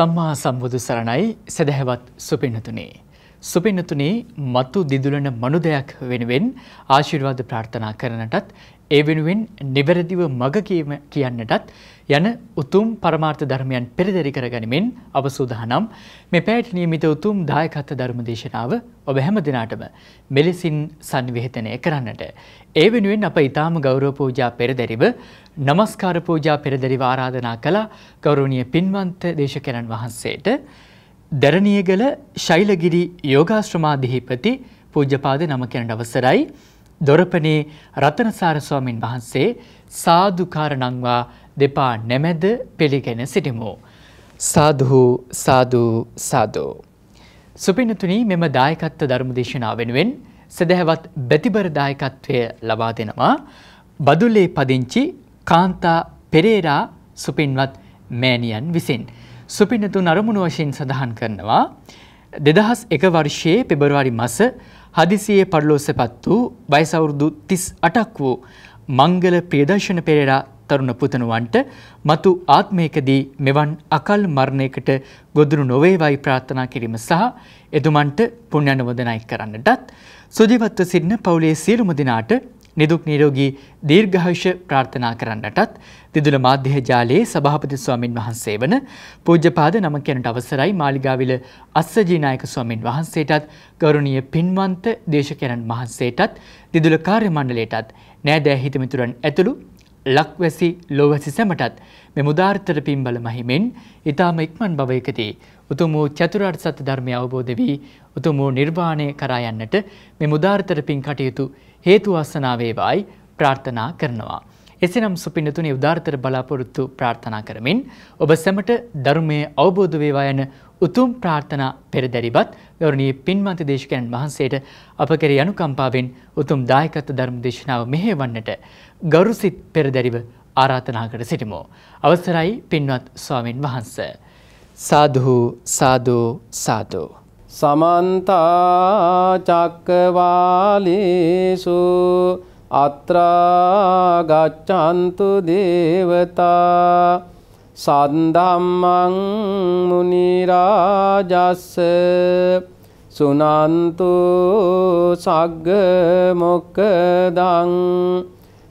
සම්මා සම්බුදු සරණයි සැදැහැවත් සුපිනතුනේ. සුපිනතුනේ මතු දිදුලන මනුදයක් වෙනුවෙන් ආශිර්වාද ප්‍රාර්ථනා කරනටත් ඒ වෙනුවෙන් නිවැරදිව මග කියන්නටත් යන උතුම් පරමාර්ථ ධර්මයන් පෙරදරි කර ගනිමින් අවසූදානම් මේ පැයට නියමිත උතුම් දායකත්ව ධර්ම දේශනාව ඔබ හැම දිනාටම මෙලෙසින් සංවිහිතනය කරන්නට. ඒ වෙනුවෙන් අප ඊටාම ගෞරව පූජා පෙරදරිව নমස්කාර පූජා පෙරදරිව ආරාධනා කළ ගෞරවනීය පින්වන්ත දේශකයන්න් වහන්සේට දරණියගල ශෛලගිරි යෝගාශ්‍රමාධිපති පූජ්‍යපාද නමකයන්ට අවසරයි. දොරපනේ රතනසාර ස්වාමින් වහන්සේ සාදුකාර නංවා දෙපා නැමැද පිළිගෙන සිටිමු. සාධහු සාධූ සාධෝ. සුපිනතුනී මෙම දායකත්ව ධර්මදේශනා වෙනුවෙන් සැදැහැවත් බැතිබර දායකත්වය ලබා දෙනවා. බදුල්ලේ පදිංචි කාන්තා පෙරේරා සුපින්වත් මෑණියන් විසින්. සුපිනතුන් අරමුණු වශයෙන් සඳහන් කරනවා. දෙදහස් එක වර්ෂයේ පෙබරවාරි මස හදිසියේ පරලෝසපත් වූ බයිසවුරුදු තිස් අටක් වූ මංගල ප්‍රියදර්ශන පෙරේරා තරුණ පුතනුවන්ට මතු ආත්මයකදී මෙවන් අකල් මරණයකට ගොදුරු නොවේවයි ප්‍රාර්ථනා කිරීම සහ එතුමන්ට පුණ්‍යනුවදනයි කරන්නටත් සුජීවත්ව සිටින පවුලේ සියලුම දෙනාට නිදුක් නිරෝගී දීර්ඝායුෂ ප්‍රාර්ථනා කරන්නටත් දිදුල මාධ්‍ය ජාලයේ සභාපති ස්වාමින් වහන්සේ වන පූජ්‍යපාද නම කෙනට අවසරයි මාලිගාවිල අස්සජීනායක ස්වාමින් වහන්සේටත් ගෞරවනීය පින්වන්ත දේශකයන්න් වහන්සේටත් දිදුල කාර්ය මණ්ඩලයටත් නෑදෑ හිතමිතුරන් ඇතුළු ලක්වැසි ලොවැසි සැමටත් මෙ මුදාර්ථර පින් බල මහිමෙන් ඉතාම ඉක්මන් භවයකදී උතුම් වූ චතුරාර් සත්‍ය ධර්මය අවබෝධ වී උතුම් වූ නිර්වාණය කරායන්නට මෙ මුදාර්ථර පින් කටයුතු හේතු අස්සනාවේවායි ප්‍රාර්ථනා කරනවා. එසිනම් සුපිනතුනි උදාර්ථර බලාපොරොත්තු ප්‍රාර්ථනා කරමින් ඔබ සැමට ධර්මය අවබෝධ වේවා යන උතුම් ප්‍රාර්ථනා පෙරදැරිබත් ගෞරවනීය පින්වන්ත දේශකයන් වහන්සේට අප කෙරෙහි අනුකම්පාවෙන් උතුම් දායකත්ව ධර්ම දේශනාව මෙහෙවන්නට ගරුසිත් පෙරදැරිව ආරාධනාකට සිටිමු. අවසරයි පින්වත් ස්වාමින් වහන්ස. සාධහු සාධෝ සාධෝ. සමන්තාචක්කවාලිසු අත්‍රාගච්චන්තු දේවතා සන්දම්මං මුනිරාජස්ස සුනන්තු සග්ග මොක්කදං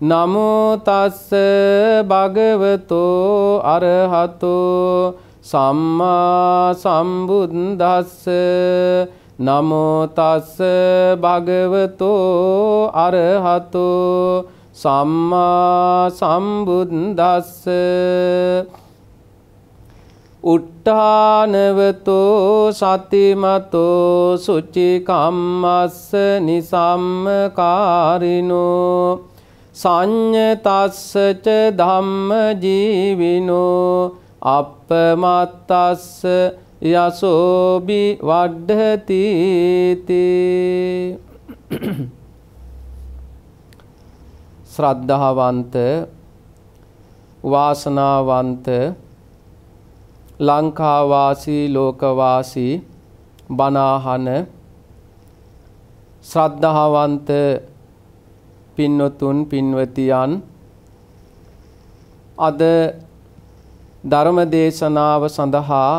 නමුතස්ස භගවතෝ අරහතෝ සම්මා සම්බුද්දස්ස නමෝතස්ස භගවතෝ අරහතෝ සම්මා සම්බුද්දස්ස උට්ඨානවතෝ සතිමතෝ සුචිකම්මස්ස නිසම්මකාරිනෝ සං්‍යතස්සච ධම්ම ජීවිනෝ අපමත්තස්ස යසෝබි වඩ්ඩතිති ශ්‍රද්ධාවන්ත වාසනාවන්ත ලංකාවාසී ලෝකවාසී බනාහන ශ්‍රද්ධාවන්ත පින්නොතුන් පින්වතියන් අද ධර්ම දේශනාව සඳහා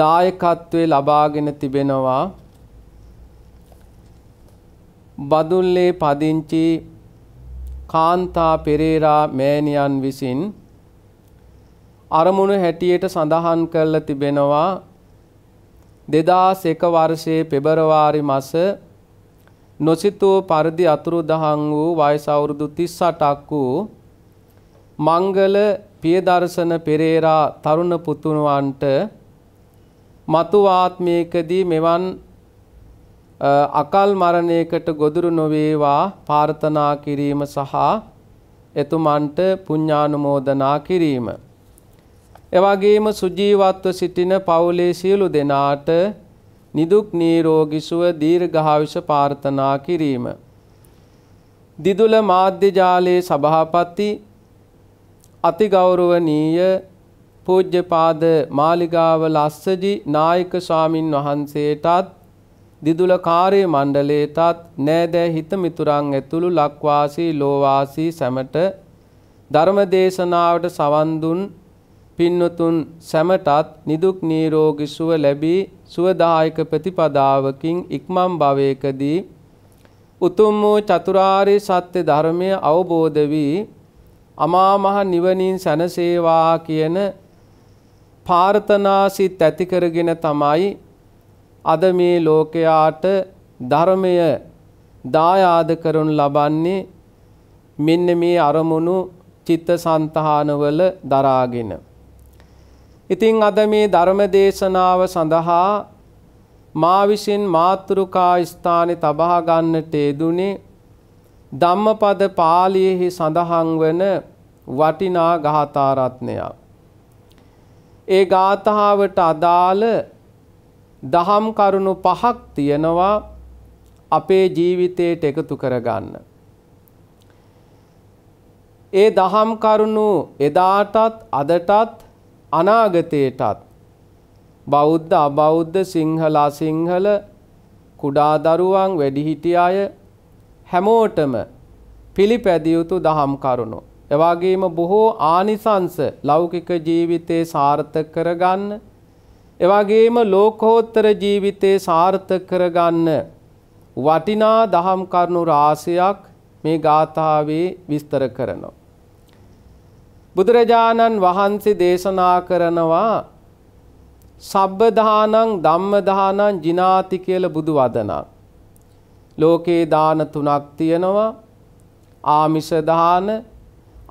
දායකත්වයේ ලබාගෙන තිබෙනවා බදුල්ලේ පදිංචි කාන්තා පෙරේරා මෑණියන් විසින් අරමුණු හැටියට සඳහන් කරලා තිබෙනවා 2001 වර්ෂයේ පෙබරවාරි මාසේ නොසිතූ පරිදි අතුරු දහන් වූ වයස අවුරුදු 38ක් වූ මංගල පියදර්ශන පෙරේරා තරුණ පුතුණවන්ට මතු ආත්මයකදී මෙවන් අකල් මරණයකට ගොදුරු නොවේවා ප්‍රාර්ථනා කිරීම සහ එතුමන්ට පුණ්‍යානුමෝදනා කිරීම එවැගේම සුජීවත්ව සිටින පවුලේ සියලු දෙනාට නිදුක් නිරෝගී සුව දීර්ඝායුෂ ප්‍රාර්ථනා කිරීම. දිදුල මාධ්‍ය ජාලයේ සභාපති අතිගෞරවනීය පූජ්‍යපාද මාලිගාව ලස්සජි නායක ස්වාමින් වහන්සේටත් දිදුල කාර්ය මණ්ඩලයටත් නෑදෑ හිතමිතුරන් ඇතුළු ලක්වාසී ලෝවාසී සැමට ධර්ම දේශනාවට සවන් දුන් පින්නතුන් සැමටත් නිදුක් නිරෝගී සුව ලැබී සුවදායක ප්‍රතිපදාවකින් ඉක්මන් භවයකදී උතුම් වූ චතුරාර්ය සත්‍ය ධර්මය අවබෝධ වී අමා මහ නිවනින් සැනසේවා කියන ප්‍රාර්ථනාසිත ඇති කරගෙන තමයි අද මේ ලෝකයාට ධර්මය දායාද කරනු ලබන්නේ මෙන්න මේ අරමුණු චිත්තසංතානවල දරාගෙන ඉතින් අද මේ ධර්ම දේශනාව සඳහා මා විසින් මාතෘකා ස්ථානයේ තබා ගන්නට යෙදුනේ ධම්මපද පාළියේහි සඳහන් වන වටිනා ගාථා රත්නයක්. ඒ ගාථාවට අදාළ දහම් කරුණු පහක් තියෙනවා අපේ ජීවිතයට එකතු කරගන්න. ඒ දහම් කරුණු එදාටත් අදටත් අනාගතයටත් බෞද්ධ අබෞද්ධ සිංහල අසිංහල කුඩා දරුවන් වැඩිහිටි අය හැමෝටම පිළිපැදිය යුතු දහම් කරුණු. එවාගේම බොහෝ ආනිසංස ලෞකික ජීවිතේ සාර්ථක කරගන්න එවාගේම ලෝකෝත්තර ජීවිතේ සාර්ථක කරගන්න වටිනා දහම් කරුණු රාශියක් මේ ගාථාවේ විස්තර කරනවා. බුදුරජාණන් වහන්සේ දේශනා කරනවා සබ්බදානං ධම්මදානං ජිනාති කියලා බුදු වදනක්. ලෝකේ දාන තුනක් තියෙනවා. ආමිෂ දාන,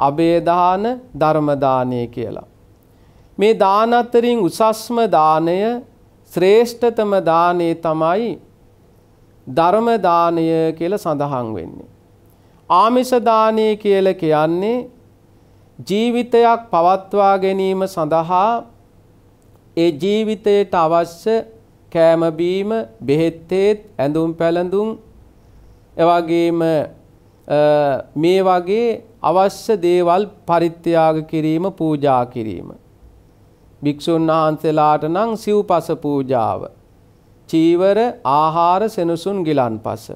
අබේ දාන, ධර්ම දානය කියලා. මේ දාන අතරින් උසස්ම දානය, ශ්‍රේෂ්ඨතම දානේ තමයි ධර්ම දානය කියලා සඳහන් වෙන්නේ. ආමිෂ දානය කියලා කියන්නේ ජීවිතයක් පවත්වා ගැනීම සඳහා ඒ ජීවිතයට අවශ්‍ය කෑම බීම, බෙහෙත්ේත්, ඇඳුම් පැළඳුම් එවැගේම මේ වගේ අවශ්‍ය දේවල් පරිත්‍යාග කිරීම, පූජා කිරීම. භික්ෂුන් වහන්සේලාට නම් සිව්පස පූජාව. චීවර, ආහාර, සෙනසුන් ගිලන්පස.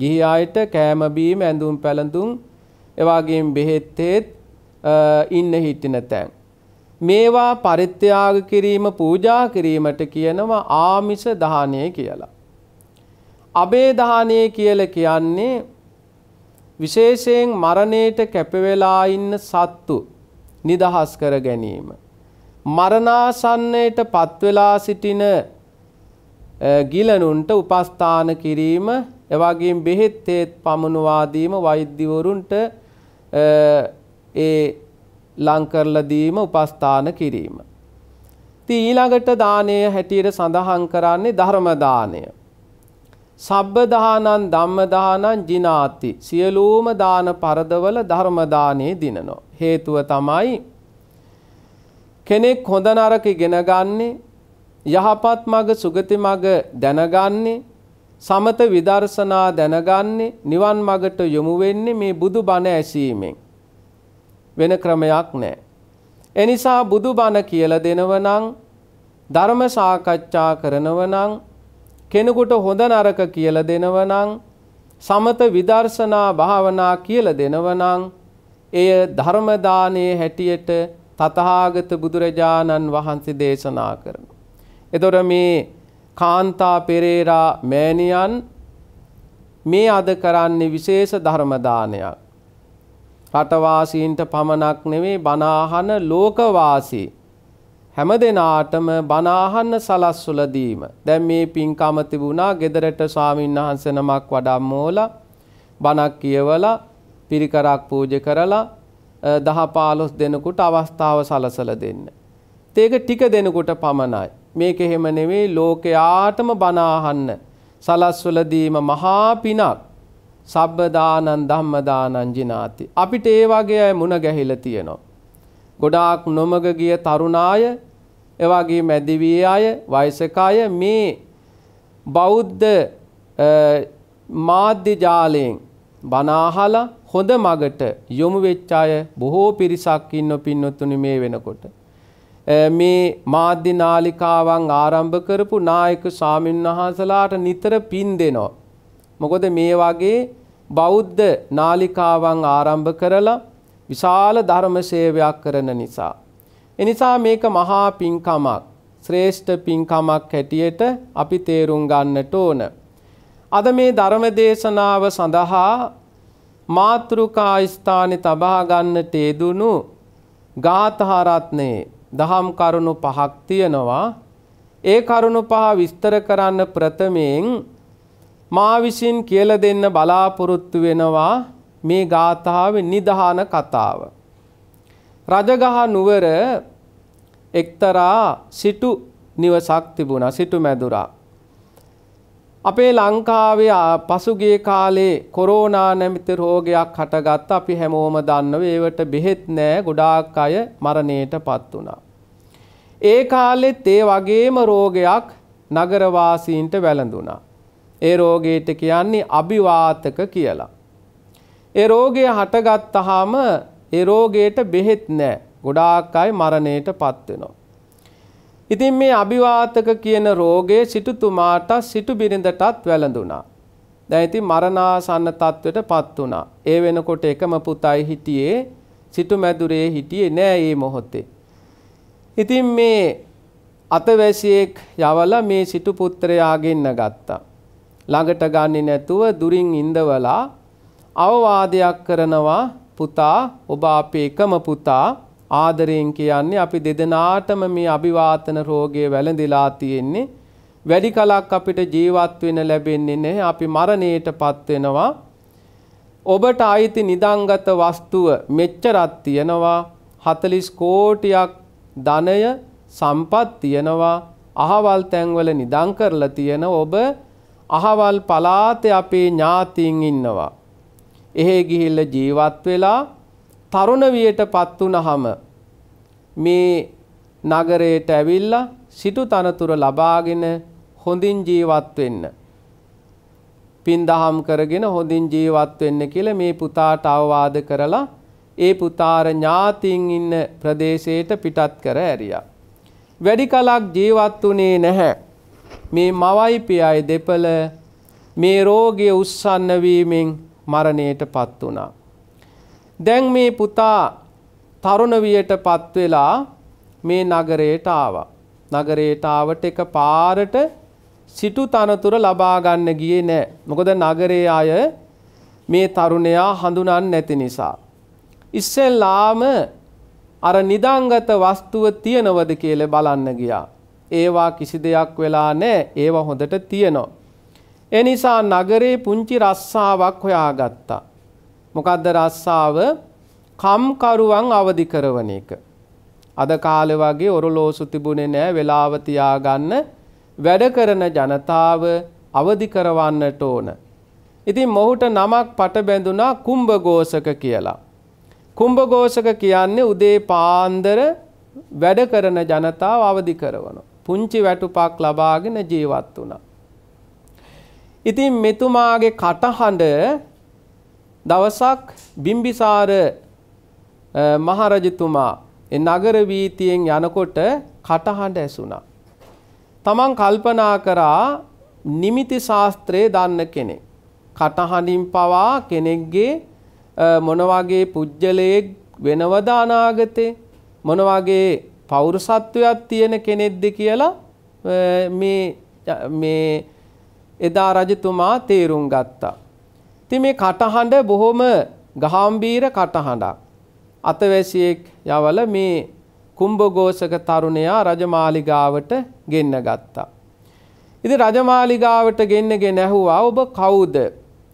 ගිහි අයට කෑම බීම, ඇඳුම් පැළඳුම් එවාගේම බෙහෙත් තෙත් ඉන්න හිටින තැන්. මේවා පරිත්‍යාග කිරීම පූජා කිරීමට කියනවා ආමිස දහනය කියලා. අබේ දහනය කියල කියන්නේ විශේෂයෙන් මරණයට කැපවෙලා ඉන්න සත්තු නිදහස් කර ගැනීම. මරණාසන්නයට පත්වෙලා සිටින ගිලනුන්ට උපස්ථාන කිරීම එවගේම බෙහෙත් තේත් පමණවාදීම වෛද්‍යවරුන්ට ඒ ලං කරලා දීම උපස්ථාන කිරීම. ඉතින් ඊළඟට දානය හැටියට සඳහන් කරන්නේ ධර්ම දානය. සබ්බ දානං ධම්ම දානං ජිනාති සියලුම දාන පරදවල ධර්ම දානේ දිනනවා හේතුව තමයි කෙනෙක් හොඳ නරක ඉගෙන ගන්නේ යහපත් මඟ සුගති මඟ දැනගන්නේ සමත විදර්ශනා දැනගන්නේ නිවන් මඟට යොමු වෙන්නේ මේ බුදු බණ ඇසීමෙන් වෙන ක්‍රමයක් නැහැ. ඒ නිසා බුදුබණ කියලා දෙනව නම් ධර්ම සාකච්ඡා කරනව නම් කෙනෙකුට හොඳ නරක කියලා දෙනව නම් සමත විදර්ශනා භාවනා කියලා දෙනව නම් එය ධර්ම දානයේ හැටියට තථාගත බුදුරජාණන් වහන්සේ දේශනා කරනවා. එතකොට මේ කාන්තා පෙරේරා මෑණියන් මේ අද කරන්නේ විශේෂ ධර්ම දානයක්. රටවාසීන්ට පමණක් නෙවෙයි බනාහන ලෝකවාසී හැම දෙනාටම බනාහන්න සලස්සුල දීම. දැන් මේ පින්කම තිබුණා ගෙදරට ස්වාමින්වහන්සේ නමක් වඩම්මෝලා බණක් කියවලා පිරිකරක් පූජා කරලා 10 15 දෙනෙකුට අවස්ථාව සලසලා දෙන්න. ඒක ටික දෙනෙකුට පමණයි. මේක එහෙම නෙවෙයි ලෝකයාටම බනාහන්න සලස්සුල දීම මහා පිනක්. සබ්බදානන් ධම්මදානං ජිනාති. අපිට ඒ වගේ අය මුණ ගැහිලා තියෙනවා. ගොඩාක් නොමග ගිය තරුණාය, එවාගේ මැදිවිය අය, වයසක අය මේ බෞද්ධ මාධ්‍ය ජාලයෙන් බණ අහලා හොඳ මගට යොමු වෙච්ච අය බොහෝ පිරිසක් ඉන්න පින්නොතුනි මේ වෙනකොට. මේ මාධ්‍ය නාලිකාවන් ආරම්භ කරපු නායක ස්වාමින්වහන්සලාට නිතර පින් දෙනවා. මොකද මේ වගේ බෞද්ධ නාලිකාවන් ආරම්භ කරලා විශාල ධර්ම සේවයක් කරන නිසා. එනිසා මේක මහා පින්කමක් ශ්‍රේෂ්ඨ පින්කමක් හැටියට අපි තේරුම් ගන්නට ඕන. අද මේ ධර්ම දේශනාව සඳහා මාතෘකා ස්ථානයේ තබා ගන්නට යෙදුණු ගාථාරත්නයේ දහම් කරුණු පහක් තියෙනවා. ඒ කරුණු පහ විස්තර කරන්න ප්‍රථමයෙන් මා විසින් කියල දෙන්න බලාපොරොත්තු වෙනවා මේ ගාථාව නිදහාන කතාව. රජගහ නුවර එක්තරා සිටු නිවසක් තිබුණා සිටු මැදුරා. අපේ ලංකාවේ පසුගිය කාලේ කොරෝනා නැමිති රෝගයක් හටගත් අපි හැමෝම දන්නව ඒවට බෙහෙත් නෑ ගොඩාක් අය මරණයට පත් වුණා. ඒ කාලෙත් ඒ වගේම රෝගයක් නගරවාසීන්ට වැළඳුණා. ඒ රෝගයට කියන්නේ අභිවාතක කියලා. ඒ රෝගය හටගත්තාම ඒ රෝගයට බෙහෙත් නැහැ. ගොඩාක් අය මරණයටපත් වෙනවා. ඉතින් මේ අභිවාතක කියන රෝගයේ සිටුතුමාට සිටු බිරිඳටත් වැළඳුණා. දැන් ඉතින් මරණාසන්න තත්වයටපත් වුණා. ඒ වෙනකොට එකම පුතයි හිටියේ සිටු මැදුරේ හිටියේ නෑ මේ මොහොතේ. ඉතින් මේ අතවැසියෙක් යවලා මේ සිටු පුත්‍රයා ගෙන්න ගත්තා. ළඟට ගන්නේ නැතුව දුරින් ඉඳවලා අවවාදයක් කරනවා පුතා ඔබ අපේ එකම පුතා ආදරයෙන් කියන්නේ අපි දෙදෙනාටම මේ අභිවාතන රෝගය වැළඳිලා තියෙන්නේ වැඩි කලක් අපිට ජීවත් වෙන්න ලැබෙන්නේ නැහැ අපි මරණයටපත් වෙනවා ඔබට අයිති නිදංගත වස්තුව මෙච්චරක් තියෙනවා 40 කෝටියක් ධනය සම්පත් තියෙනවා අහවල් තැන්වල නිදන් කරලා තියෙන ඔබ අහවල් පලාතේ අපේ ඥාතීන් ඉන්නවා. එහෙ ගිහිල්ල ජීවත් වෙලා තරුණ වියට පත් වුනහම මේ නගරයට ඇවිල්ලා සිටු තනතුර ලබාගෙන හොඳින් ජීවත් වෙන්න. පින් දහම් කරගෙන හොඳින් ජීවත් වෙන්න කියලා මේ පුතාට අවවාද කරලා ඒ පුතාර ඥාතීන් ඉන්න ප්‍රදේශයට පිටත් කර ඇරියා. වැඩි කලක් ජීවත් වුණේ නැහැ. මේ මවයි පියයි දෙපළ මේ රෝගය උස්සන්න වීමෙන් මරණයටපත් වුණා. දැන් මේ පුතා තරුණ වියටපත් වෙලා මේ නගරයට ආවා. නගරයට ආවට එක පාරට සිටු තනතුර ලබා ගන්න ගියේ නෑ. මොකද නගරයේ අය මේ තරුණයා හඳුනන්නේ නැති නිසා. ඉස්සෙල්ලාම අර නිදංගත වස්තුව තියනවද කියලා බලන්න ගියා. ඒවා කිසි දෙයක් වෙලා නැහැ. ඒවා හොඳට තියෙනවා. ඒ නිසා නගරේ පුංචි රස්සාවක් හොයාගත්තා. මොකද්ද රස්සාව? කම්කරුවන් අවදි කරවන එක. අද කාලේ වගේ ඔරලෝසු තිබුණේ නැහැ වෙලාව තියාගන්න වැඩ කරන ජනතාව අවදි කරවන්නට ඕන. ඉතින් මොහුට නමක් පට බැඳුනා කුම්භඝෝෂක කියලා. කුම්භඝෝෂක කියන්නේ උදේ පාන්දර වැඩ කරන ජනතාව අවදි කරවනවා. පුංචි වැටුපක් ලබාගෙන ජීවත් වුණා. ඉතින් මෙතුමාගේ කටහඬ දවසක් බිම්බිසාර මහරජතුමා ඒ නගර වීතියෙන් යනකොට කටහඬ ඇසුණා. තමන් කල්පනා කරා නිමිති ශාස්ත්‍රයේ දන්න කෙනෙක්. කටහඬින් පවා කෙනෙක්ගේ මොන වගේ පුජ්‍යලයේ වෙනවද අනාගතේ මොන වගේ පෞරුසත්වයක් තියෙන කෙනෙක්ද කියලා මේ මේ එදා රජතුමා තේරුම් ගත්තා. ඉතින් මේ කටහඬ බොහොම ගාම්භීර කටහඬක්. අතවැසියෙක් යවල මේ කුම්භඝෝෂක තරුණයා රජමාලිගාවට ගෙන්න ගත්තා. ඉතින් රජමාලිගාවට ගෙන්නගෙන ඇහුවා ඔබ කවුද?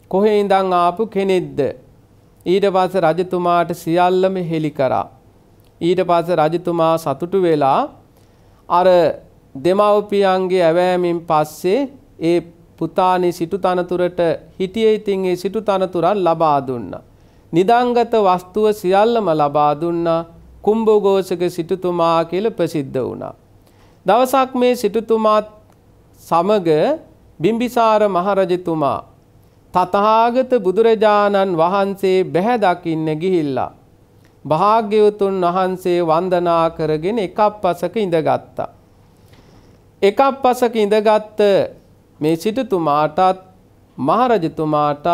කොහේ ඉඳන් ආපු කෙනෙක්ද? ඊට පස්සේ රජතුමාට සියල්ලම හෙළි කරා. ඊට පස්සේ රජතුමා සතුටු වෙලා අර දෙමව්පියන්ගේ ඇවෑමෙන් පස්සේ ඒ පුතානි සිටු තනතුරට හිටියේ ඉතින් ඒ සිටු තනතුරන් ලබා දුන්නා. නිදංගත වස්තුව සියල්ලම ලබා දුන්නා. කුම්භෝගෝසක සිටුතුමා කියලා ප්‍රසිද්ධ වුණා. දවසක් මේ සිටුතුමාත් සමග බිම්බිසාර මහරජතුමා තථාගත බුදුරජාණන් වහන්සේ බැහැ දකින්න ගිහිල්ලා භාග්‍යවතුන් වහන්සේ වන්දනා කරගෙන එකක් පසක ඉඳගත්තා. එකක් පසක ඉඳගත්ත මේ සිටුතුමාටත් මහරජතුමාටත්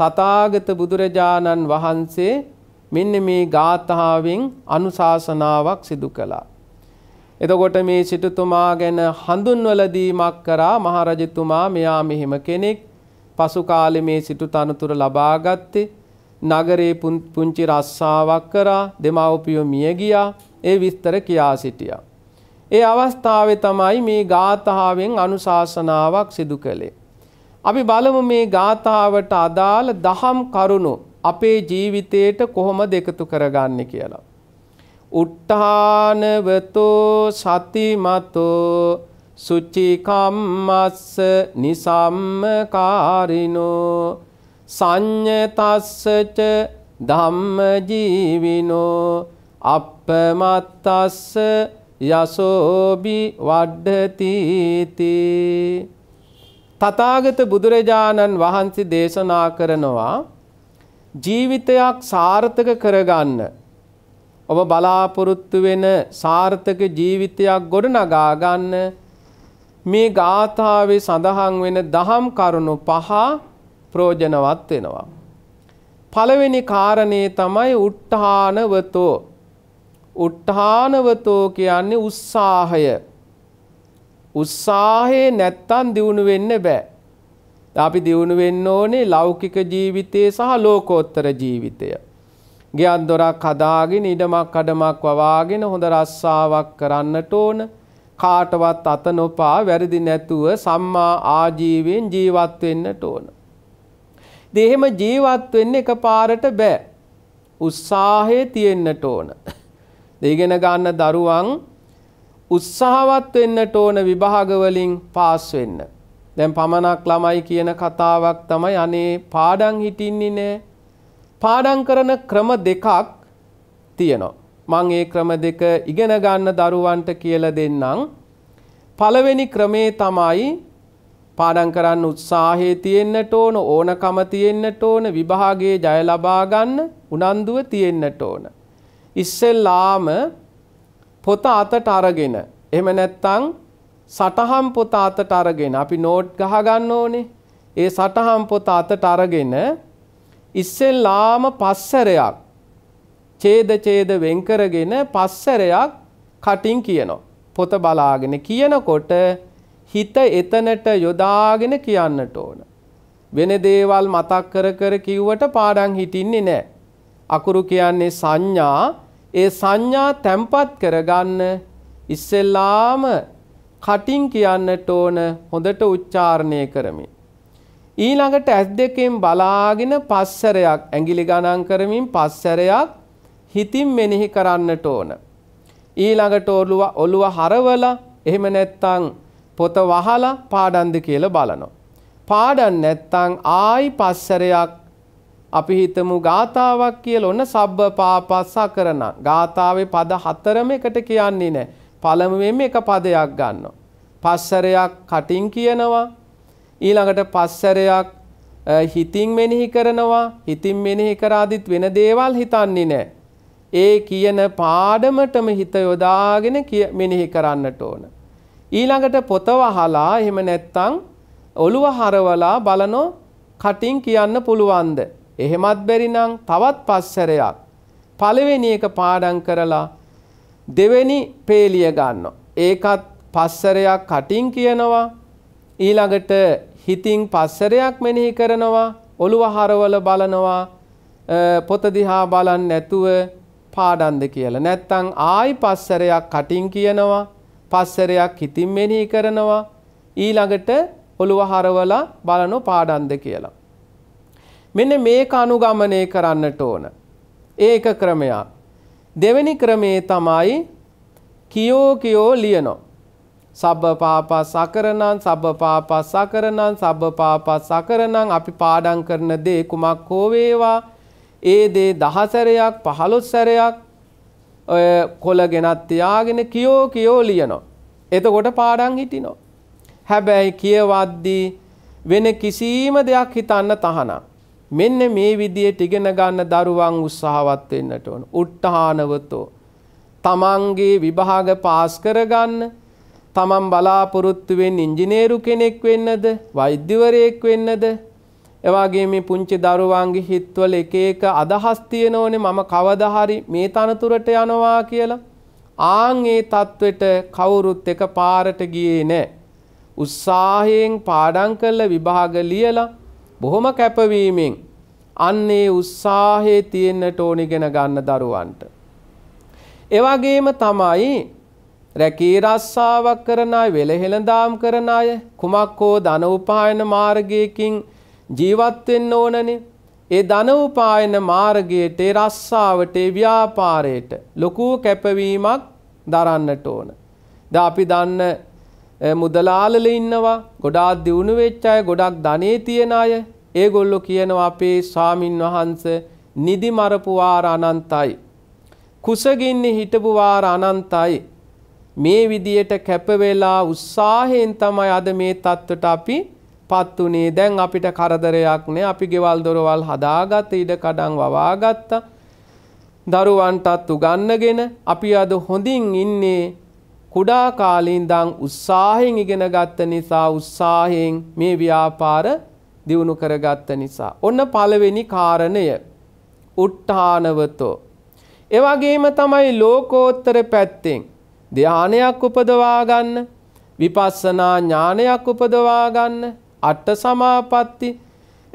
තතාගත බුදුරජාණන් වහන්සේ මෙන්න මේ ගාථාවෙන් අනුශාසනාවක් සිදු කළා. එතකොට මේ සිටුතුමා ගැන හඳුන්වලදීමක් කරා මහරජතුමා මෙයා මෙහෙම කෙනෙක් පසු කාලෙ මේ සිටු තනතුර ලබාගත්තේ නගරේ පුංචි රස්සාවක් කරා දෙමව්පියෝ මිය ගියා. ඒ විස්තර කියා සිටියා. ඒ අවස්ථාවේ තමයි මේ ගාථාවෙන් අනුශාසනාවක් සිදු කළේ. අපි බලමු මේ ගාථාවට අදාළ දහම් කරුණු අපේ ජීවිතයට කොහොමද එකතු කරගන්නේ කියලා. උට්ඨානවතෝ සතිමතෝ සුචිකම්මස්ස නිසම්මකාරිනෝ සං්‍යතස්සච ධම්ම ජීවිනෝ අපමත්තස්ස යසෝබි වඩ්ඩතීති තථාගත බුදුරජාණන් වහන්සේ දේශනා කරනවා ජීවිතයක් සාර්ථක කරගන්න ඔබ බලාපොරොත්තු වෙන සාර්ථක ජීවිතයක් ගොඩනගා ගන්න මේ ගාථාවේ සඳහන් වෙන දහම් කරුණු පහ ප්‍රෝජනවත් වෙනවා. පළවෙනි කාරණේ තමයි උට්ඨානවතෝ. උට්ඨානවතෝ කියන්නේ උත්සාහය. උත්සාහේ නැත්තම් දියුණු වෙන්න බෑ. අපි දියුණු වෙන්න ඕනේ ලෞකික ජීවිතයේ සහ ලෝකෝත්තර ජීවිතය. ගෙයක් දොරක් හදාගෙන ඉඩමක් අඩමක් වවාගෙන හොඳ රස්සාවක් කරන්නට ඕන. කාටවත් අත නොපා වැරදි නැතුව සම්මා ආජීවයෙන් ජීවත් වෙන්නට ඕන. දෙහෙම ජීවත් වෙන්න එක පාරට බෑ. උත්සාහය තියෙන්න්නට ඕන. දෙගෙන ගන්න දරුවන් උත්සාහවත් වෙන්නට ඕන විභාගවලින් පාස් වෙන්න. දැන් පමණක් ළමයි කියන කතාවක් තමයි අනේ පාඩම් හිටින්නේ නෑ. පාඩම් කරන ක්‍රම දෙකක් තියෙනවා. මං ඒ ක්‍රම දෙක ඉගෙන ගන්න දරුවන්ට කියලා දෙන්නම්. පළවෙනි ක්‍රමේ තමයි පාඩම් කරන්න උත්සාහය තියෙන්නට ඕන ඕනකම තියෙන්නට ඕන විභාගයේ ජය ලබා ගන්න උනන්දුව තියෙන්නට ඕන. ඉස්සෙල්ලාම පොත අතට අරගෙන එහෙම නැත්නම් සටහන් පොත අතට අරගෙන අපි නෝට් ගහ ගන්න ඕනේ. ඒ සටහන් පොත අතට අරගෙන ඉස්සෙල්ලාම පස්සරයක් ඡේද ඡේද වෙන් කරගෙන පස්සරයක් කටින් කියනවා. පොත බලාගෙන කියනකොට හිත එතනට යොදාගෙන කියන්නට ඕන. වෙන දේවල් මතක් කර කර කිව්වට පාඩම් හිටින්නේ නැහැ. අකුරු කියන්නේ සංඥා. ඒ සංඥා තැම්පත් කරගන්න ඉස්සෙල්ලාම කටින් කියන්නට ඕන හොඳට උච්චාරණය කරමින්. ඊළඟට ඇස් දෙකෙන් බලාගෙන පස්සරයක් ඇඟිලි ගණන් කරමින් පස්සරයක් හිතින් මෙනෙහි කරන්නට ඕන. ඊළඟට ඔළුව ඔළුව හරවලා එහෙම නැත්නම් පොත වහලා පාඩන්ද කියලා බලනවා. පාඩන් නැත්තං ආයි පස්සරයක් අපි හිතමු ගාථාවක් කියලා ඔන්න සබ්බ පාපස්ස කරන. ගාථාවේ පද හතරම එකට කියන්නේ නැහැ. පළමුවෙන් එක පදයක් ගන්නවා. පස්සරයක් කටින් කියනවා. ඊළඟට පස්සරයක් හිතින් මෙනෙහි කරනවා. හිතින් මෙනෙහි කරාදිත් වෙන දේවල් හිතන්නේ නැහැ. ඒ කියන පාඩමටම හිත යොදාගෙන මෙනෙහි කරන්නට ඕන. ඊළඟට පොත වහලා එහෙම නැත්නම් ඔළුව හරවලා බලනෝ කටින් කියන්න පුළුවන්ද? එහෙමත් බැරි නම් තවත් පස්සරයක්. පළවෙනි එක පාඩම් කරලා දෙවෙනි පේලිය ගන්නවා. ඒකත් පස්සරයක් කටින් කියනවා. ඊළඟට හිතින් පස්සරයක් මෙනෙහි කරනවා. ඔළුව හරවල බලනවා. පොත දිහා බලන්නේ නැතුව පාඩම්ද කියලා. නැත්තම් ආයි පස්සරයක් කටින් කියනවා. පස්සරයක් හිතින් මෙනෙහි කරනවා ඊළඟට ඔළුව හරවලා බලනෝ පාඩම්ද කියලා. මෙන්න මේක අනුගමනය කරන්නට ඕන. ඒක ක්‍රමයක්. දෙවෙනි ක්‍රමේ තමයි කියෝ කියෝ ලියනෝ. සබ්බ පාපස් සකරණං සබ්බ පාපස් සකරණං සබ්බ පාපස් සකරණං අපි පාඩම් කරන දේ කුමක් හෝ වේවා ඒ දේ දහසරයක් පහළොස් සැරයක් ඔය කොළ ගෙනත් තියාගෙන කියෝ කියෝ ලියනවා. එතකොට පාඩම් හිටිනවා. හැබැයි කියවද්දී වෙන කිසිම දෙයක් හිතන්න තහනම්. මෙන්න මේ විදියට ඉගෙන ගන්න දරුවන් උත්සාහවත් වෙන්නට ඕන. උත්හානවතෝ. තමන්ගේ විභාග පාස් කරගන්න තමන් බලාපොරොත්තු වෙන්නේ ඉංජිනේරු කෙනෙක් වෙන්නද වෛද්‍යවරයෙක් වෙන්නද එවාගේ මේ පුංචි දරුවන්ගේ හිත්වල එක එක අදහස් තියෙනෝනේ මම කවදාහරි මේ තනතුරට යනවා කියලා. ආන් ඒ தത്വෙට කවුරුත් එක පාරට ගියේ නැහැ. උත්සාහයෙන් පාඩම් කළ විභාග ලියලා බොහොම කැපවීමෙන් අන්න ඒ උත්සාහයේ තියෙන්නට ඕනිගෙන ගන්න දරුවන්ට. එවාගේම තමයි රැකී රස්සාවක් කරන අය වෙළහෙළඳාම් කරන අය කුමක් හෝ ධන උපායන මාර්ගයකින් ජීවත් වෙන්න ඕනනේ. ඒ ධන උපායන මාර්ගයට, ඒ රස්සාවට, ඒ ව්‍යාපාරයට ලොකු කැපවීමක් දරන්නට ඕන. ද අපි දන්න මුදලාලල ඉන්නවා, ගොඩාක් දියුණු වෙච්ච අය, ගොඩක් ධනේ තියෙන අය. ඒගොල්ලෝ කියනවා අපේ ස්වාමින් වහන්සේ නිදි මරපු වාර අනන්තයි. කුසගින්නේ හිටපු වාර අනන්තයි. මේ විදියට කැප වෙලා උත්සාහයෙන් තමයි අද මේ தත්වට අපි පත් වනේ දැන් අපිට කරදරයක් නෑ අපි ගෙවල් දොරවල් හදාගත්ත ඉඩ කඩන් වවාගත්තා දරුවන්ටත් උගන්නගෙන අපි අද හොඳින් ඉන්නේ කුඩා කාලින් දං උත්සාහෙන් ඉගෙන ගත්ත නිසා උත්සාහයෙන් මේ ව්‍යාපාර දියුණු කරගත්ත නිසා. ඔන්න පළවෙනි කාරණය උට්ඨානවතෝ. එවගේම තමයි ලෝකෝත්තර පැත්තෙන් ධ්‍යානයක් උපදවාගන්න විපස්සනා ඥානයක් උපදවාගන්න අට සමාපatti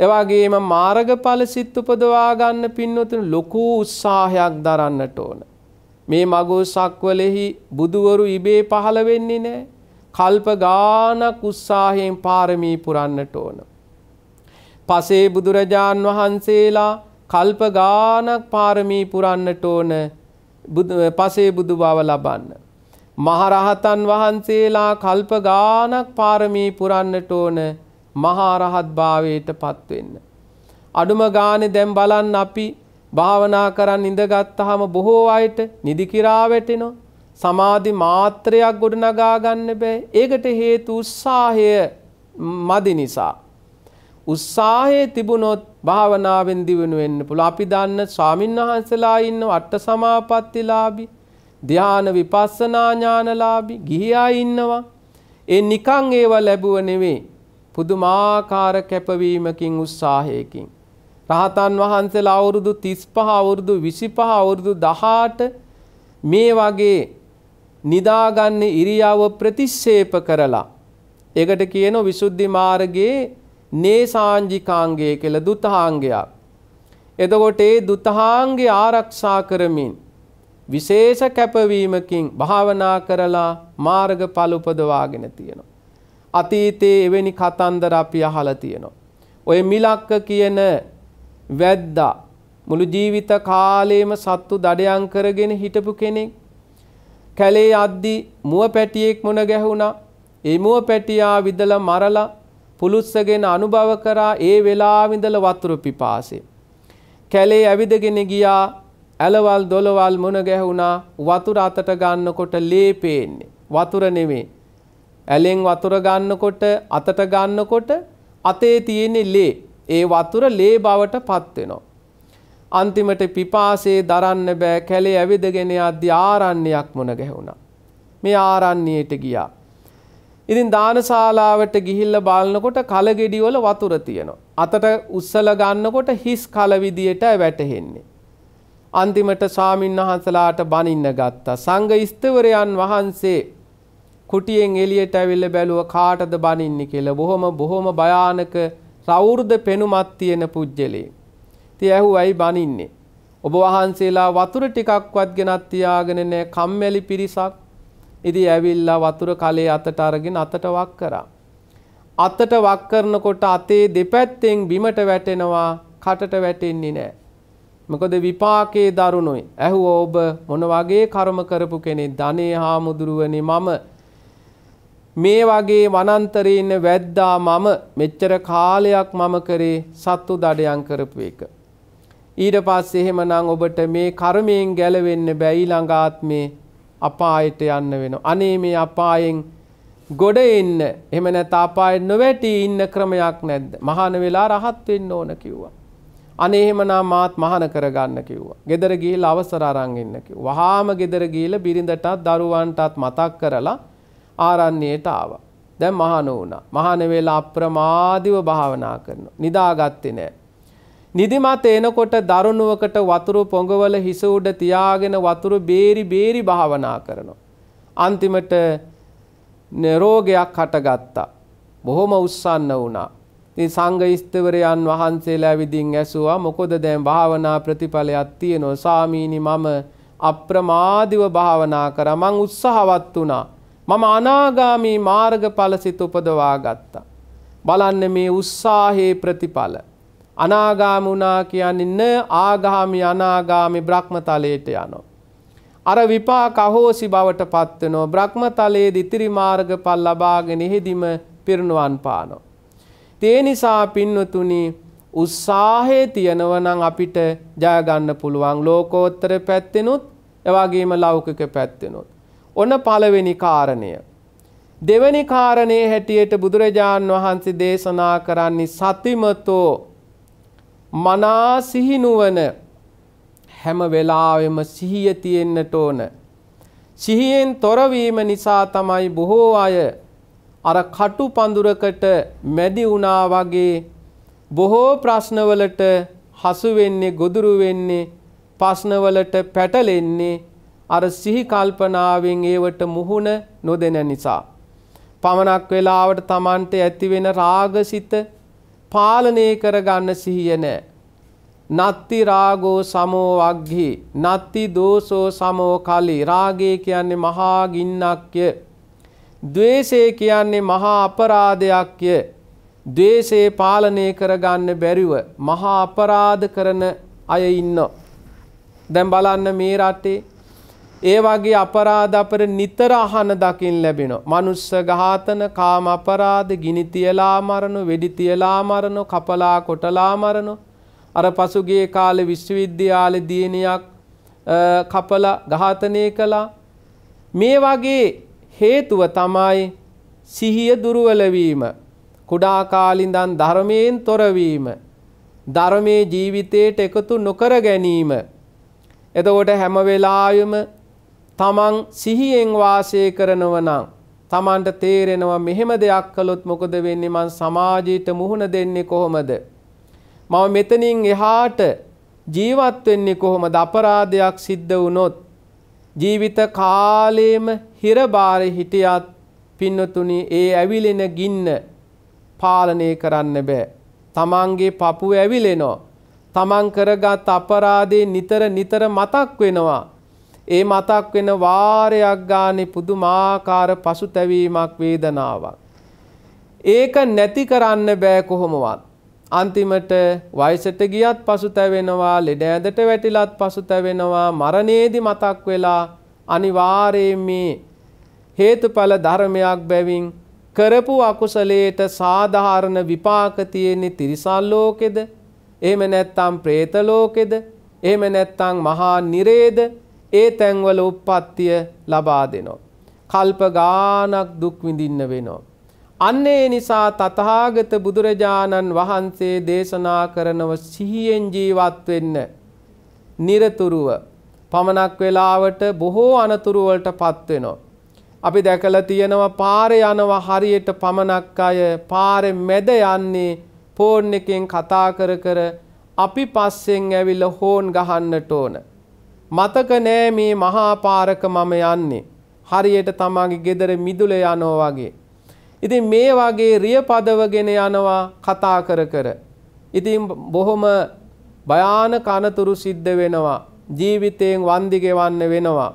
එවාගේම මාර්ගඵල සිත් උපදවා ගන්න පින්නතුන් ලොකු උත්සාහයක් දරන්නට ඕන. මේ මගෝ සක්වලෙහි බුදුවරු ඉබේ පහළ වෙන්නේ නැහැ. කල්ප ගානක් උත්සාහයෙන් පාරමී පුරන්නට ඕන. පසේ බුදුරජාන් වහන්සේලා කල්ප ගානක් පාරමී පුරන්නට ඕන පසේ බුදු බව ලබන්න. මහරහතන් වහන්සේලා කල්ප ගානක් පාරමී පුරන්නට ඕන මහාරහත් භාවයට පත්වෙන්න. අඩුම ගානෙ දැම් බලන්න අපි භාවනා කරන්න ඉඳගත්තහම බොහෝ අයට නිදිකිරා වැටෙනවා. සමාධි මාත්‍රයක් ගොඩනගා ගන්න බෑ. ඒකට හේතු උත්සාහය මදි නිසා. උත්සාහයේ තිබුණොත් භාවනාවෙන් දියුණු වෙන්න පුළුවන්. අපි දන්න ස්වාමින්වහන්සලා ඉන්න අට සමාපත්තිලාභී, ධාන විපස්සනා ඥානලාභී ගිහියා ඉන්නවා. ඒ නිකන් ඒව ලැබුව නෙවෙයි. පුදුමාකාර කැපවීමකින් උත්සාහයකින්. රහතන් වහන්සේලා අවුරුදු 35 අවුරුදු 25 අවුරුදු 18 මේ වගේ නිදාගන්න ඉරියව ප්‍රතික්ෂේප කරලා ඒකට කියන විසුද්ධි මාර්ගයේ නේසාංජිකාංගය කියලා දුතහාංගයක්. එතකොට ඒ දුතහාංගය ආරක්ෂා කරමින් විශේෂ කැපවීමකින් භාවනා කරලා මාර්ගඵල උපදවාගෙන තියෙනවා. අතීතයේ එවැනි කතන්දර අපි අහලා තියෙනවා. ඔය මිලක්ක කියන වැද්දා මුළු ජීවිත කාලයේම සත්තු දඩයම් කරගෙන හිටපු කෙනෙක්. කැලේ යද්දි මුව පැටියෙක් මොන ගැහුණා. ඒ මුව පැටියා විදලා මරලා පුලුස්සගෙන අනුභව කරා ඒ වෙලාවෙ ඉඳලා වතුරු පිපාසෙ. කැලේ ඇවිදගෙන ගියා ඇලවල් දොලවල් මුණ ගැහුණා වතුර අතට ගන්නකොට ලේ පේන්නේ. වතුර නෙමෙයි ඇලෙන් වතුර ගන්නකොට අතට ගන්නකොට අතේ තියෙන ලේ ඒ වතුර ලේ බවට පත් වෙනවා. අන්තිමට පිපාසේ දරන්න බෑ කැලේ ඇවිදගෙන යද්දී ආරණ්‍යයක් මුණ ගැහුණා. මේ ආරණ්‍යයට ගියා. ඉතින් දානශාලාවට ගිහිල්ලා බලනකොට කලගෙඩි වල වතුර තියෙනවා. අතට උස්සලා ගන්නකොට හිස් කල විදියට වැටෙන්නේ. අන්තිමට ස්වාමින්වහන්සලාට බනින්න ගත්තා. සංඝ ස්තවරයන් වහන්සේ කුටියෙන් එලියට ඇවිල්ල බැලුව කාටද බනින්න කියලා බොහොම බොහොම භයානක රෞර්ධ පෙනුමත් තියෙන පුජ්‍යලේ. ඉතින් ඇහුවයි බනින්නේ. ඔබ වහන්සේලා වතුර ටිකක්වත් ගෙනත් තියාගෙන නැහැ කම්මැලි පිරිසක්. ඉතින් ඇවිල්ලා වතුර කලේ අතට අරගෙන අතට වක් කරා. අතට වක් කරනකොට අතේ දෙපැත්තෙන් බිමට වැටෙනවා කටට වැටෙන්නේ නැහැ. මොකද විපාකයේ දරුණුයි. ඇහුව ඔබ මොන වගේ කර්ම කරපු කෙනෙක් ධනේ හාමුදුරුවනේ මම මේ වගේ වනන්තරේ ඉන්න වැද්දා මම මෙච්චර කාලයක් මම කරේ සත්තු දඩයන් කරපු එක. ඊට පස්සේ එහෙමනම් ඔබට මේ කර්මයෙන් ගැලවෙන්න බැයි ළඟාත්මේ අපායට යන්න වෙනවා. අනේ මේ අපායෙන් ගොඩ එන්න එහෙම නැත්නම් අපායෙන් නොවැටි ඉන්න ක්‍රමයක් නැද්ද? මහාන වෙලා රහත් වෙන්න ඕන කිව්වා. අනේ එහෙමනම් මාත් මහාන කරගන්න කිව්වා. ගෙදර ගිහිල්ලා අවසර අරන් ඉන්න කිව්වා. වහාම ගෙදර ගිහිල්ලා බිරිඳටත් දරුවන්ටත් මතක් කරලා ආරණ්‍යයට ආවා. දැන් මහාන වුණා. මහාන වෙලා අප්‍රමාදීව භාවනා කරනවා. නිදාගත්තේ නෑ. නිදිමත එනකොට දරුණුවකට වතුර පොඟවල හිස උඩ තියාගෙන වතුර බේරි බේරි භාවනා කරනවා. අන්තිමට රෝගයක් හටගත්තා. බොහොම උස්සන්න වුණා. ඉතින් සංඝ ස්තවරයන් වහන්සේලා විදිහින් ඇසුවා මොකද දැන් භාවනා ප්‍රතිඵලයක් තියෙනවා. සාමීනි මම අප්‍රමාදීව භාවනා කරා. මං උත්සාහවත් වුණා. මම අනාගාමී මාර්ගඵල සිත උපදවා ගත්තා. බලන්න මේ උස්සාහේ ප්‍රතිඵල. අනාගාමී වුණා කියන්නේ න ආගාමී අනාගාමී බ්‍රහ්මතලයට යනවා. අර විපාක අහෝසි බවට පත් වෙනවා. බ්‍රහ්මතලයේ දිතිරි මාර්ගඵල ලබාගෙන හිදිම පිරිනුවන් පානවා. ඒ නිසා පින්වතුනි උත්සාහයේ තියෙනව නම් අපිට ජය ගන්න පුළුවන් ලෝකෝත්තර පැත්තෙනුත් එවාගේම ලෞකික පැත්තෙනුත් ඔන්න පළවෙනි කාරණය. දෙවැනි කාරණයේ හැටියට බුදුරජාණන් වහන්සේ දේශනා කරන්නේ සතිමතෝ මනා සිහිනුවන හැම වෙලාවෙම සිහිය තියෙන්නට ඕන. සිහියෙන් තොරවීම නිසා තමයි බොහෝ අය අර කටු පඳුරකට මැදි වුණා වගේ බොහෝ ප්‍රශ්නවලට හසු වෙන්නේ ගොදුරු වෙන්නේ ප්‍රශ්නවලට පැටලෙන්නේ අර සිහි කල්පනාවෙන් ඒවට මුහුණ නොදෙන නිසා. පමණක් වෙලාවට Tamante ඇතිවෙන රාගසිත පාලනය කරගන්න සිහිය නැහැ. නත්ති රාගෝ සමෝ වග්ගි නත්ති දෝසෝ සමෝ කලි රාගය කියන්නේ මහා ගින්නක්ය. ద్వේෂය කියන්නේ මහා අපරාධයක්ය. ద్వේෂේ පාලනය කරගන්න බැරිව මහා අපරාධ කරන අය ඉන්නවා. දැන් බලන්න මේ රටේ ඒ වගේ අපරාධ අපර නිතර අහන දකින් ලැබෙනවා. මනුස්ස ඝාතන, කාම අපරාධ, ගිනි තියලා මරණ, වෙඩි තියලා මරණ, කපලා කොටලා මරණ. අර පසුගිය කාලේ විශ්වවිද්‍යාලේ දියණියක් කපලා ඝාතනය කළා. මේ වගේ හේතුව තමයි සිහිය දුර්වල වීම. කුඩා කාලින්දන් ධර්මයෙන් තොරවීම. ධර්මයේ ජීවිතයට එකතු නොකර ගැනීම. එතකොට හැම වෙලාවෙම තමන් සිහියෙන් වාසය කරනව නම් තමන්ට තේරෙනවා මෙහෙම දෙයක් කළොත් මොකද වෙන්නේ මං සමාජයට මුහුණ දෙන්නේ කොහොමද මම මෙතනින් එහාට ජීවත් වෙන්නේ කොහොමද අපරාධයක් සිද්ධ වුණොත් ජීවිත කාලයේම හිරබාර හිටියත් පින්නතුනි ඒ ඇවිලෙන ගින්න පාලනය කරන්න බෑ තමන්ගේ පපුව ඇවිලෙනවා තමන් කරගත් අපරාධේ නිතර නිතර මතක් වෙනවා ඒ මතක් වෙන වාරයක් ගානේ පුදුමාකාර පසුතැවීමක් වේදනාවක්. ඒක නැති කරන්න බෑ කොහොමවත්. අන්තිමට වයසට ගියත් පසුතැවෙනවා, ලෙඩ ඇඳට වැටිලත් පසුතැවෙනවා, මරණයේදී මතක් වෙලා අනිවාර්යයෙන් මේ හේතුඵල ධර්මයක් බැවින් කරපු අකුසලයට සාධාරණ විපාක තියෙන්නේ තිරිසන් ලෝකෙද? එහෙම නැත්නම් പ്രേත ලෝකෙද? එහෙම නැත්නම් මහා නිරේද? ඒ තැන්වල උප්පත්තිය ලබා දෙනවා. කල්ප ගානක් දුක් විඳින්න වෙනවා. අන්නේ නිසා තථාගත බුදුරජාණන් වහන්සේ දේශනා කරනව සිහියෙන් ජීවත් වෙන්න. নিরතුරුව පමනක් වෙලාවට බොහෝ අනතුරු වලටපත් වෙනවා. අපි දැකලා තියෙනවා පාරේ යනවා හරියට පමනක් අය පාරේ මැද යන්නේ ෆෝන් එකෙන් කතා කර කර අපි පස්සෙන් ඇවිල්ලා හෝන් ගහන්නට ඕන. මතක නෑ මේ මහා පාරක මම යන්නේ. හරියට තමාගේ ගෙදර මිදුල යනෝ වගේ. ඉතින් මේ වගේ රියපදවගෙන යනවා කතා කර කර. ඉතින් බොහොම භයානක අනතුරු සිද්ධ වෙනවා. ජීවිතයෙන් වන්දි ගෙවන්න වෙනවා.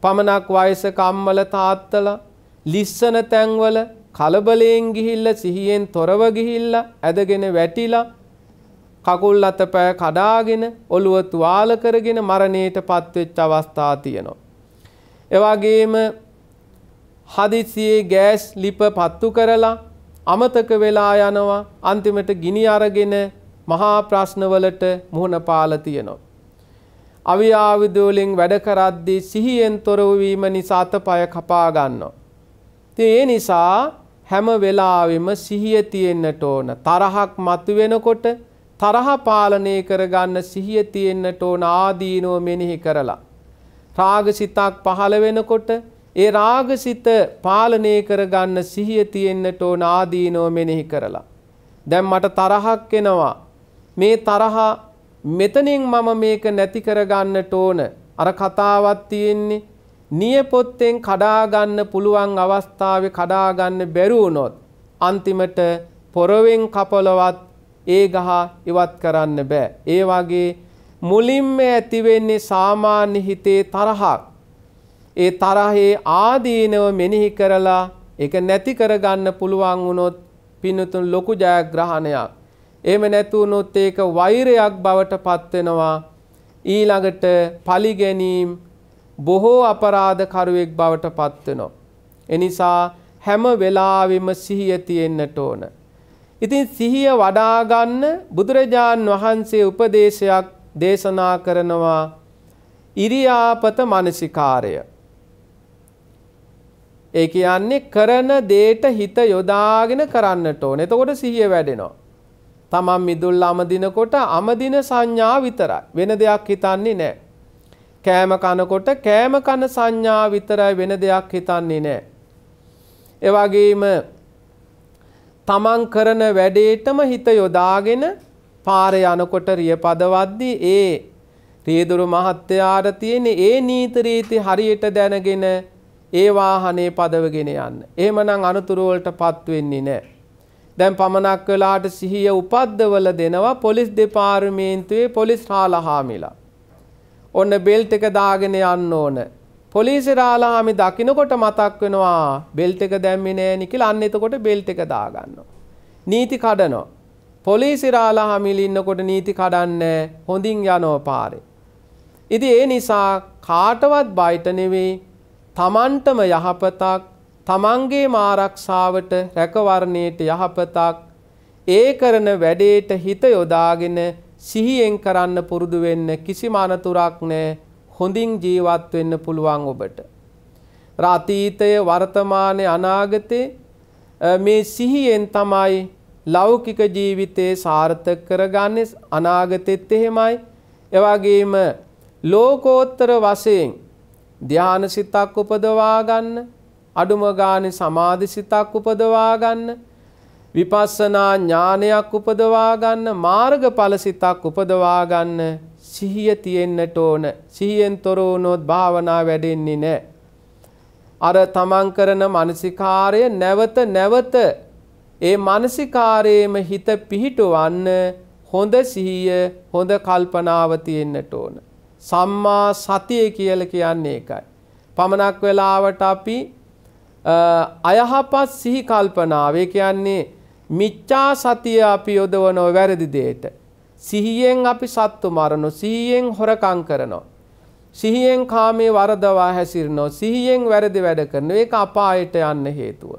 පමණක් වයසක අම්මල තාත්තලා ලිස්සන තැන්වල කලබලයෙන් ගිහිල්ලා සිහියෙන් තොරව ගිහිල්ලා ඇදගෙන වැටිලා කකුල් අතපය කඩාගෙන ඔළුව තුවාල කරගෙන මරණයට පත්වෙච්ච අවස්ථා තියෙනවා. එවාගේම හදිසියේ ගෑස් ලිප පත්තු කරලා අමතක වෙලා යනවා අන්තිමට ගිනි අරගෙන මහා ප්‍රශ්නවලට මුහුණ පාලා තියෙනවා. අවියාවිද වලින් වැඩ කරද්දී සිහියෙන් තොරව වීම නිසා අතපය කපා ගන්නවා. ඉතින් ඒ නිසා හැම වෙලාවෙම සිහිය තියෙන්නට ඕන. තරහක් මතුවෙනකොට තරහ පාලනය කරගන්න සිහිය තියෙන්නට ඕන ආදීනෝ මෙනෙහි කරලා. රාගසිතක් පහළ වෙනකොට ඒ රාගසිත පාලනය කරගන්න සිහිය තියෙන්නට ඕන ආදීනෝ මෙනෙහි කරලා. දැන් මට තරහක් එනවා. මේ තරහ මෙතනින් මම මේක නැති කරගන්නට ඕන. අර කතාවක් තියෙන්නේ නියපොත්තෙන් කඩා ගන්න පුළුවන් අවස්ථාවේ කඩා ගන්න බැරි වුණොත් අන්තිමට පොරවෙන් කපලවත් ඒ ගහ ඉවත් කරන්න බෑ. ඒ වගේ මුලින්ම ඇති වෙන්නේ සාමාන්‍ය හිතේ තරහක්. ඒ තරහේ ආදීනව මෙනෙහි කරලා ඒක නැති කරගන්න පුළුවන් වුණොත් පින්නතුන් ලොකු ජයග්‍රහණයක්. එහෙම නැතු වුණොත් ඒක වෛරයක් බවට පත් වෙනවා. ඊළඟට පලි ගැනීම බොහෝ අපරාධ කරුවෙක් බවට පත් වෙනවා. එනිසා හැම වෙලාවෙම සිහිය තියෙන්නට ඕන. ඉතින් සිහිය වඩා ගන්න බුදුරජාන් වහන්සේ උපදේශයක් දේශනා කරනවා ඉරියාපත මානසිකාරය. ඒ කියන්නේ කරන දේට හිත යොදාගෙන කරන්නට ඕන. එතකොට සිහිය වැඩෙනවා. තමන් මිදුල් අමදිනකොට අමදින සංඥා විතරයි. වෙන දෙයක් හිතන්නේ නැහැ. කෑම කනකොට කෑම කන සංඥා විතරයි වෙන දෙයක් හිතන්නේ නැහැ. ඒ වගේම තමන් කරන වැඩේටම හිත යොදාගෙන පාර යනකොට රියපදවද්දී ඒ රියදුරු මහත්තයාට තියෙන ඒ නීති රීති හරියට දැනගෙන ඒ වාහනේ පදවගෙන යන්න. එහෙමනම් අනතුරු වලටපත් වෙන්නේ නැහැ. දැන් පමනක් වෙලාට සිහිය උපද්දවල දෙනවා පොලිස් දෙපාර්තමේන්තුවේ පොලිස් හාලහාමිලා. ඔන්න බෙල්ට් එක දාගෙන යන්න ඕන. පොලිසිරාලා හමි දකිනකොට මතක් වෙනවා බෙල්ට එක දැම්මි නෑ නිකල අන්න එතකොට බෙල්ට එක දාගන්න. නීති කඩනෝ. පොලිසිරාලා හමිලි ඉන්නකොට නීති කඩන්න හොඳින් යනෝ පාරේ. ඉති ඒ නිසා කාටවත් බයිට නෙවෙයි තමන්ටම යහපතක් තමන්ගේ මාරක්ෂාවට රැකවරණයට යහපතක් ඒ කරන වැඩේට හිත යොදාගෙන සිහියෙන් කරන්න පුරුදු වෙන්න කිසිම අනතුරක් නෑ හොඳින් ජීවත් වෙන්න පුළුවන් ඔබට. අතීතය වර්තමානයේ අනාගතේ මේ සිහියෙන් තමයි ලෞකික ජීවිතේ සාර්ථක කරගන්නේ අනාගතෙත් එහෙමයි. එවාගේම ලෝකෝත්තර වශයෙන් ධාන සිතක් උපදවා ගන්න අඩුම ගානේ සමාධි සිතක් උපදවා ගන්න විපස්සනා ඥානයක් උපදවා ගන්න මාර්ගඵල සිතක් උපදවා ගන්න සිහිය තියෙන්නට ඕන. සිහියෙන් තොර වුණොත් භාවනා වැඩෙන්නේ නැහැ. අර තමන් කරන මානසිකාරය නැවත නැවත ඒ මානසිකාරයේම හිත පිහිටවන්න හොඳ සිහිය හොඳ කල්පනාව තියෙන්නට ඕන. සම්මා සතිය කියලා කියන්නේ ඒකයි. පමණක් වෙලාවට අපි අයහපත් සිහි කල්පනාව. ඒ කියන්නේ මිච්ඡා සතිය අපි යොදවනෝ වැරදි දෙයට. සිහියෙන් අපි සත්තු මරණු සීයෙන් හොරකං කරනවා. සිහියෙන් කාමේ වරදවා හැසිරනෝ සිහියෙන් වැරදි වැඩ කරන ඒක අපායට යන්න හේතුව.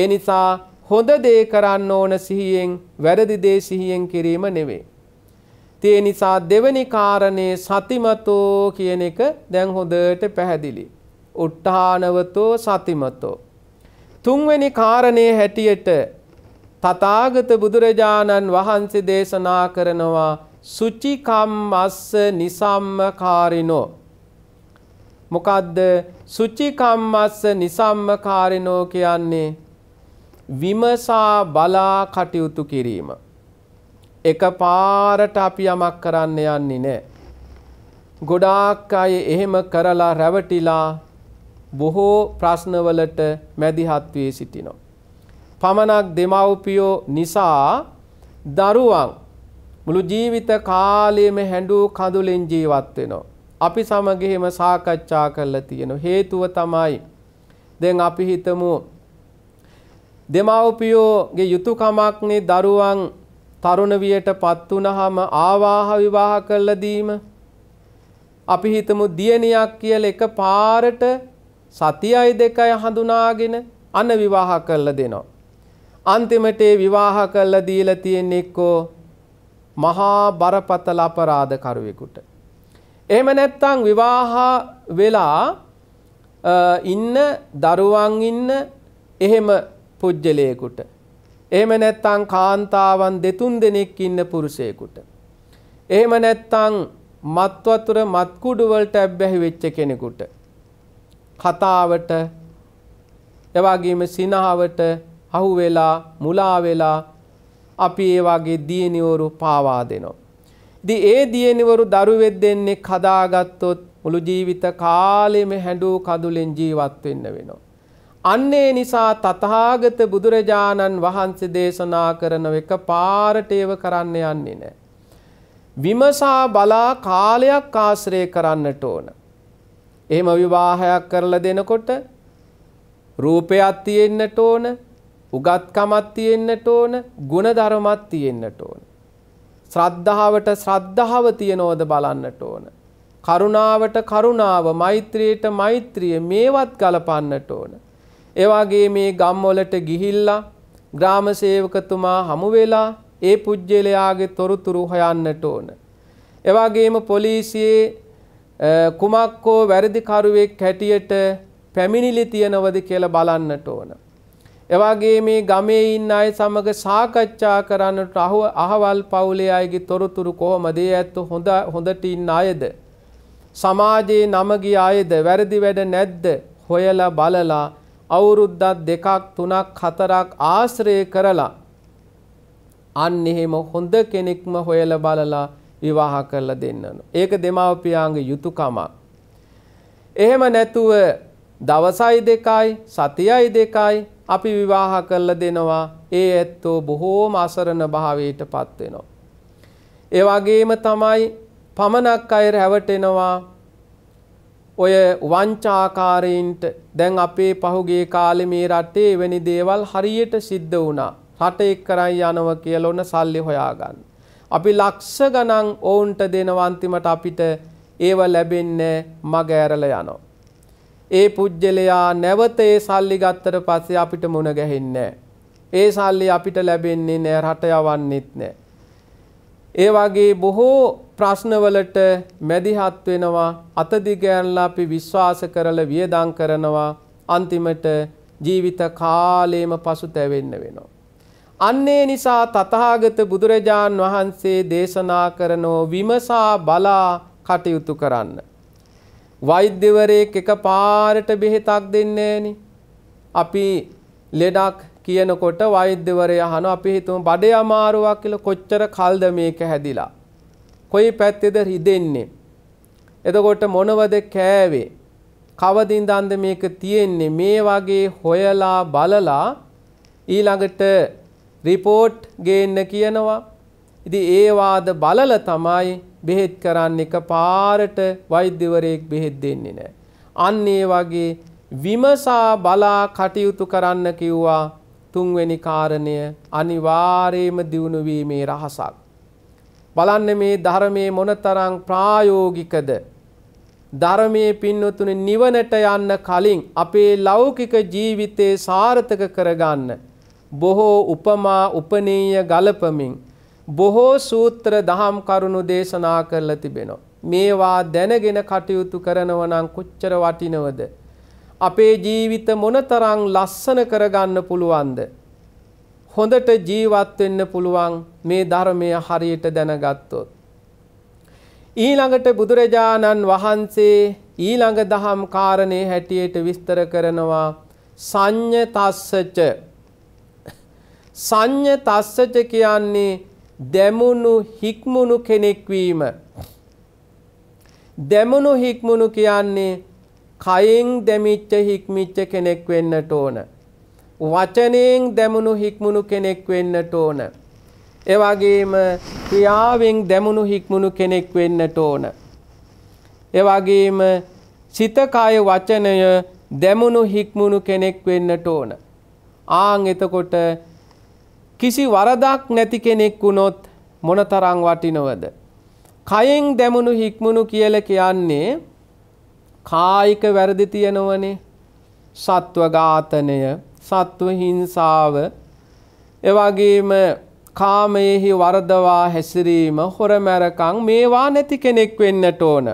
ඒ නිසා හොඳ දේ කරන්න ඕන සිහියෙන් වැරදි දේ සිහියෙන් කිරීම නෙවේ. තිය නිසා දෙවනි කාරණයේ සතිමතෝ කියන එක දැන් හොඳට පැහැදිලි. උට්ටානවතෝ සතිමතෝ. තුන්වෙනි කාරණය හැටියට තථාගත බුදුරජාණන් වහන්සේ දේශනා කරනවා සුචිකම්මස්ස නිසම්මකාරිනෝ මොකද්ද සුචිකම්මස්ස නිසම්මකාරිනෝ කියන්නේ විමසා බලා කටයුතු කිරීම එකපාරට අපි යමක් කරන්න යන්නේ නැහැ ගොඩාක් අය එහෙම කරලා රැවටිලා බොහෝ ප්‍රශ්නවලට මැදිහත් වී සිටිනවා පමණක් දෙමව්පියෝ නිසා දරුවන් මුළු ජීවිත කාලයේම හැඬු කඳුලෙන් ජීවත් වෙනවා. අපි සමග එහෙම සාකච්ඡා කරලා තියෙන හේතුව තමයි දැන් අපි හිතමු දෙමව්පියෝගේ යුතුයකමක්නේ දරුවන් තරුණ වියටපත් වුනහම ආවාහ විවාහ කරලා දීම අපි හිතමු දියණියක් කියලා එක පාරට සතියයි දෙකයි හඳුනාගෙන අන විවාහ කරලා දෙනවා. අන්තිමට ඒ විවාහ කරලා දීලා තියෙන එක්කෝ මහා බරපතල අපරාධකරුවෙකුට. එහෙම නැත්නම් විවාහ වෙලා ඉන්න දරුවන් ඉන්න එහෙම පුජ්‍යලයකට. එහෙම නැත්නම් කාන්තාවන් දෙතුන් දෙනෙක් ඉන්න පුරුෂයෙකුට. එහෙම නැත්නම් මත් වතුර මත් කුඩු වලට ඇබ්බැහි වෙච්ච කෙනෙකුට කතාවට එවාගේම සිනහවට අහු වෙලා මුලා වෙලා අපි ඒ වගේ දියණිවරු පාවා දෙනවා. ඉතින් ඒ දියණිවරු දරුවෙක් දෙන්නේ කදාගත්තොත් මුළු ජීවිත කාලෙම හැඬූ කඳුලෙන් ජීවත් වෙන්න වෙනවා. අන්නේ නිසා තථාගත බුදුරජාණන් වහන්සේ දේශනා කරන එක පාරට ඒව කරන්න යන්නේ නැහැ. විමසා බලා කාලයක් ආශ්‍රය කරන්නට ඕන. එහෙම විවාහයක් කරලා දෙනකොට රූපයක් තියෙන්නට ඕන උගත්කමක් තියෙන්නට ඕන ಗುಣධර්මයක් තියෙන්නට ඕන ශ්‍රද්ධාවට ශ්‍රද්ධාව තියනවද බලන්නට ඕන කරුණාවට කරුණාව මෛත්‍රියට මෛත්‍රිය මේවත් ගලපන්නට ඕන ඒ වගේ මේ ගම්වලට ගිහිල්ලා ග්‍රාම සේවකතුමා හමු වෙලා ඒ පුජ්‍යලයාගේ තොරතුරු හොයන්නට ඕන ඒ වගේම පොලිසියේ කුමක් හෝ වැරදිකරුවෙක් හැටියට පැමිණිලි තියනවද කියලා බලන්නට ඕන එවාගේ මේ ගමේ ඉන්න අය සමග සාකච්ඡා කරන්නට අහවල් පවුලේ අයගේ තොරතුරු කොහොමද ඒ ඇත්ත හොඳ හොඳට ඉන්න අයද සමාජයේ නම ගිය අයද වැරදි වැඩ නැද්ද හොයලා බලලා අවුරුද්දක් දෙකක් තුනක් හතරක් ආශ්‍රය කරලා අන්න එහෙම හොඳ කෙනෙක්ම හොයලා බලලා විවාහ කරලා දෙන්නන. ඒක දෙමාපියාගේ යුතුයකමක්. එහෙම නැතුව දවසයි දෙකයි සතියයි දෙකයි අපි විවාහ කරලා දෙනවා ඒ ඇත්තෝ බොහෝම අසරණ භාවයට පත් වෙනවා. ඒ වගේම තමයි පමනක් අය රැවටෙනවා ඔය වංචාකාරයින්ට දැන් අපේ පහුගිය කාලේ මේ රටේ එවැනි දේවල් හරියට සිද්ධ වුණා. රට එක් කරන් යනව කියලා ඔන්න සල්ලි හොයාගන්න. අපි ලක්ෂ ගණන් ඔවුන්ට දෙනවා අන්තිමට අපිට ඒව ලැබෙන්නේ මග ඇරලා යනවා. ඒ පුද්ගලයා නැවත ඒ සල්ලි ගත්තට පස්සේ අපිට මුණ ගැහෙන්නේ ඒ සල්ලි අපිට ලැබෙන්නේ නෑ රට යවන්නෙත් නෑ. ඒ වගේ බොහෝ ප්‍රශ්නවලට මැදිහත් වෙනවා අතදිගෑරලා අපි විශ්වාස කරලා වියදම් කරනවා අන්තිමට ජීවිත කාලේම පසුතැවෙන්න වෙනවා. අන්නේ නිසා තථාගත බුදුරජාන් වහන්සේ දේශනා කරනෝ විමසා බලා කටයුතු කරන්න. වෛද්‍යවරයෙක් එක පාරට බෙහෙතක් දෙන්නේ නෑනේ. අපි ලෙඩක් කියනකොට වෛද්‍යවරය අහන අපි හිතමු බඩේ අමාරුවක් කියලා කොච්චර කල්ද මේක හැදිලා. කොයි පැත්තේද රිදෙන්නේ? එතකොට මොනවද කෑවේ? කවදින්දන්ද මේක තියෙන්නේ? මේ වගේ හොයලා බලලා ඊළඟට රිපෝට් ගේන්න කියනවා. ඉතින් ඒවාද බලල තමයි බෙහෙත් කරන්න එක පාරට වෛද්‍යවරයෙක් බෙහෙත් දෙන්නේ නැහැ. අන්න ඒ වගේ විමසා බලා කටයුතු කරන්න කිව්වා තුන්වෙනි කාරණය අනිවාර්යයෙන්ම දියුණු වීමේ රහසක්. බලන්න මේ ධර්මයේ මොනතරම් ප්‍රායෝගිකද ධර්මයේ පින්නතුනේ නිවනට යන්න කලින් අපේ ලෞකික ජීවිතේ සාර්ථක කරගන්න බොහෝ උපමා උපනීය ගලපමින් බොහෝ සූත්‍ර දහම් කරුණු දේශනා කරලා තිබෙනවා. මේවා දැනගෙන කටයුතු කරනව නම් කොච්චර වටිනවද? අපේ ජීවිත මොනතරම් ලස්සන කරගන්න පුළුවන්ද? හොඳට ජීවත් වෙන්න පුළුවන් මේ ධර්මය හරියට දැනගත්තොත්. ඊළඟට බුදුරජාණන් වහන්සේ ඊළඟ දහම් කාරණේ හැටියට විස්තර කරනවා සංඤ තස්සච සංඤ තස්සච කියන්නේ දැමුණු හික්මුණු කෙනෙක් වීම. දැමුණු හික්මුණු කියන්නේ කයෙන් දැමිච්ච හික්මිච්ච කෙනෙක් වෙන්නට ඕන. වචනයෙන් දැමුණු හික්මුණු කෙනෙක් වෙන්නට ඕන. ඒ වගේම ක්‍රියාවෙන් දැමුණු හික්මුණු කෙනෙක් වෙන්නට ඕන. ඒ වගේම සිත කය වචනය දැමුණු හික්මුණු කෙනෙක් වෙන්නට ඕන. ආන් එතකොට කිසි වරදක් නැති කෙනෙක් වුණොත් මොනතරං වටිනවද. කයෙන් දැමුණු හික්මුණු කියල කියන්නේ කායික වැරදි තියෙනවනේ සත්වඝාතනය සත්ව හිංසාව එවගේම කාමයෙහි වරදවා හැසිරීම හොරමැරකං මේවා නැති කෙනෙක් වෙන්නට ඕන.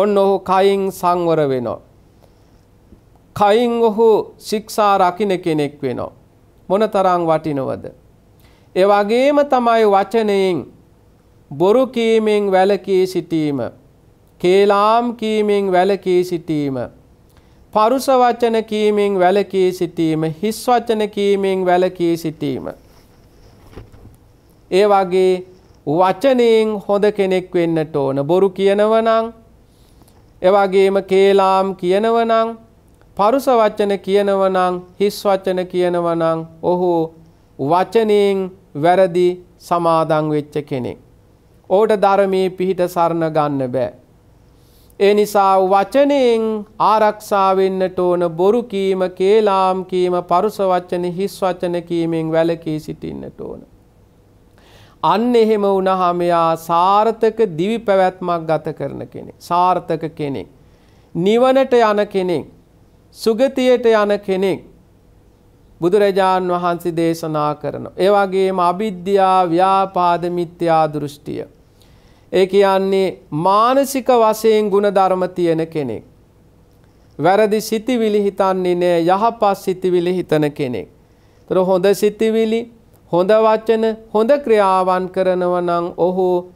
ඔන්න ඔහු කයින් සංවර වෙනෝ. කයින් ඔහු ශික්ෂා රකින කෙනෙක් වෙනවා. මොනතරම් වටිනවද. ඒ වගේම තමයි වචනයෙන් බොරු කීමෙන් වැළකී සිටීම, කේලාම් කීමෙන් වැළකී සිටීම, පරුස වචන කීමෙන් වැළකී සිටීම, හිස් වචන කීමෙන් වැළකී සිටීම. ඒ වගේ වචනයෙන් හොඳ කෙනෙක් වෙන්නට ඕන. බොරු කියනවනම්, එවැගේම කේලාම් කියනවනම් පරුස වචන කියනවනං හිස් වචන කියනවනං ඔහු වචනයෙන් වැරදි සමාදං වෙච්ච කෙනෙක්. ඕට ධර්මයේ පිහිට සරණ ගන්න බෑ. ඒ නිසා වචනයෙන් ආරක්ෂා වෙන්නට ඕන බොරු කීම, කේලාම් කීම, පරුස වචන, හිස් වචන කීමෙන් වැළකී සිටින්නට ඕන. අන්න එහෙම වුණාම යා සාර්ථක දිවි පැවැත්මක් ගත කරන කෙනෙක්. සාර්ථක කෙනෙක්. නිවනට යන කෙනෙක්. සුගතියට යන කෙනෙක් බුදුරජාන් වහන්සේ දේශනා කරනවා. ඒ වගේම අවිද්‍යා ව්‍යාපාද මිත්‍යා දෘෂ්ටිය. ඒ කියන්නේ මානසික වශයෙන් ಗುಣධර්ම තියෙන කෙනෙක්. වැරදි සිතිවිලි හිතන්නේ නෑ යහපත් සිතිවිලි හිතන කෙනෙක්. ඒතර හොඳ සිතිවිලි, හොඳ වචන, හොඳ ක්‍රියාවන් කරනවා නම් ඔහු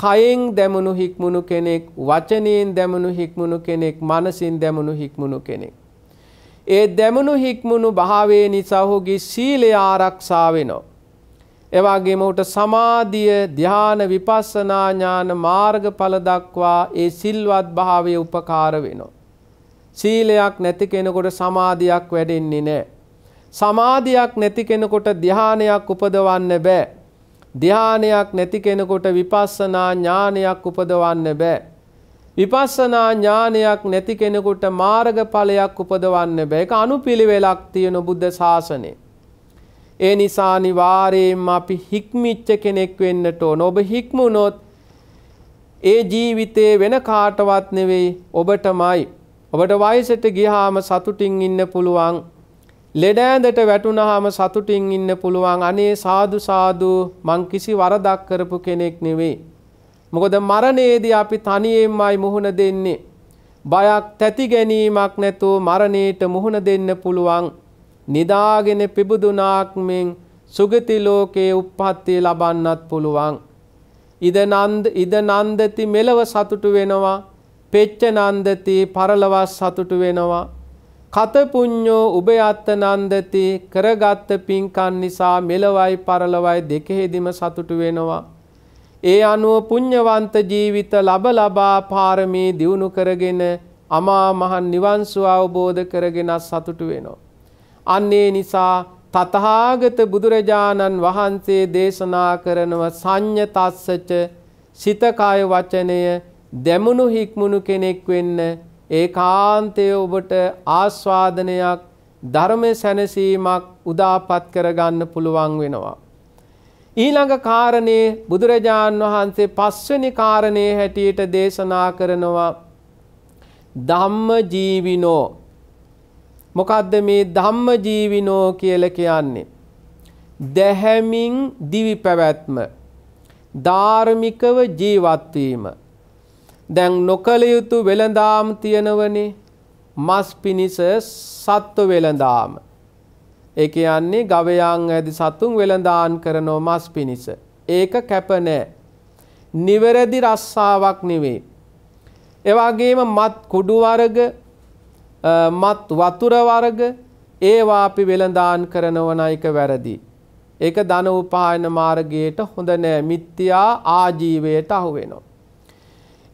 කයෙන් දැමුණු හික්මුණු කෙනෙක්, වචනයෙන් දැමුණු හික්මුණු කෙනෙක්, මනසින් දැමුණු හික්මුණු කෙනෙක්. ඒ දැමුණු හික්මුණු භාවේ නිසා ඔහුගේ සීලය ආරක්ෂා වෙනවා. එවාගේම ඔහුට සමාධිය ධ්‍යාන විපස්සනා ඥාන මාර්ගඵල දක්වා ඒ සිල්වත් භාවය උපකාර වෙනවා. සීලයක් නැති කෙනකොට සමාධියක් වැඩෙන්නේ නැහැ. සමාධියක් නැති කෙනකොට ධ්‍යානයක් උපදවන්න බෑ. ධ්‍යානයක් නැති කෙනකොට විපස්සනා ඥානයක් උපදවන්න බෑ. විපස්සනා ඥානයක් නැති කෙනෙකුට මාර්ගඵලයක් උපදවන්න බෑ. ඒක අනුපිළිවෙලක් තියෙන බුද්ධ ශාසනය. ඒ නිසා අනිවාර්යයෙන්ම අපි හික්මිච්ච කෙනෙක් වෙන්නට ඕන. ඔබ හික්මුණොත් ඒ ජීවිතේ වෙන කාටවත් නෙවෙයි ඔබටමයි. ඔබට වයසට ගියාම සතුටින් ඉන්න පුළුවන්. ලෙඩ ඇඳට වැටුනහම සතුටින් ඉන්න පුළුවන්. අනේ සාදු සාදු මං කිසි වරදක් කරපු කෙනෙක් නෙවෙයි. මොකද මරණයේදී අපි තනියෙන්මයි මුහුණ දෙන්නේ. බයක් තැති ගැනීමක් නැතුව මරණයට මුහුණ දෙන්න පුළුවන්. නිදාගෙන පිබුදුනාක් මෙන් සුගති ලෝකයේ උප්පත්තිය ලබන්නත් පුළුවන්. ඉද නන්ද ඉද නන්දති මෙලව සතුටු වෙනවා. පෙච්ච නන්දති පරලවස් සතුටු වෙනවා. කත පුඤ්ඤෝ උබයත්ත නන්දති කරගත් පින්කන් නිසා මෙලවයි පරලවයි දෙකෙහිදීම සතුටු වෙනවා. ඒ අනුව පුඤ්ඤවන්ත ජීවිත ලබ ලබා පාරමී දියුණු කරගෙන අමා මහ නිවන් සුව අවබෝධ කරගෙන සතුටු වෙනවා. අන්නේ නිසා තථාගත බුදුරජාණන් වහන්සේ දේශනා කරනව සංඤතස්සච සිත කය වචනය දැමුණු හික්මුණු කෙනෙක් වෙන්න ඒකාන්තය ඔබට ආස්වාදනයක් ධර්ම සැනසීමක් උදාපත් කරගන්න පුළුවන් වෙනවා. ඊළඟ කාරණේ බුදුරජාණන් වහන්සේ පස්වනි කාරණය හැටියට දේශනා කරනවා ධම්ම ජීවිනෝ මොකක්ද මේ ධම්ම ජීවිනෝ කියල කියන්නේ. දැහැමින් දිවි පැවැත්ම ධාර්මිකව ජීවත්වීම. දැන් නොකළ යුතු වෙළඳාම් තියෙනවනේ මස් පිණිස සත්ව වෙළඳාම. ඒ කියන්නේ ගවයන් ඇදි සතුන් වෙළඳාන් කරනෝ මස් පිණිස. ඒක කැප නෑ. නිවැරදි රස්සාවක් නෙවෙයි. එවාගේම මත් කුඩු වර්ග මත් වතුර වර්ග ඒවා අපි වෙළඳාන් කරනවන එක වැරදි. ඒක ධන උපායන මාර්ගයට හොඳ නෑ මිත්‍යා ආජීවයට අහු වෙනවා.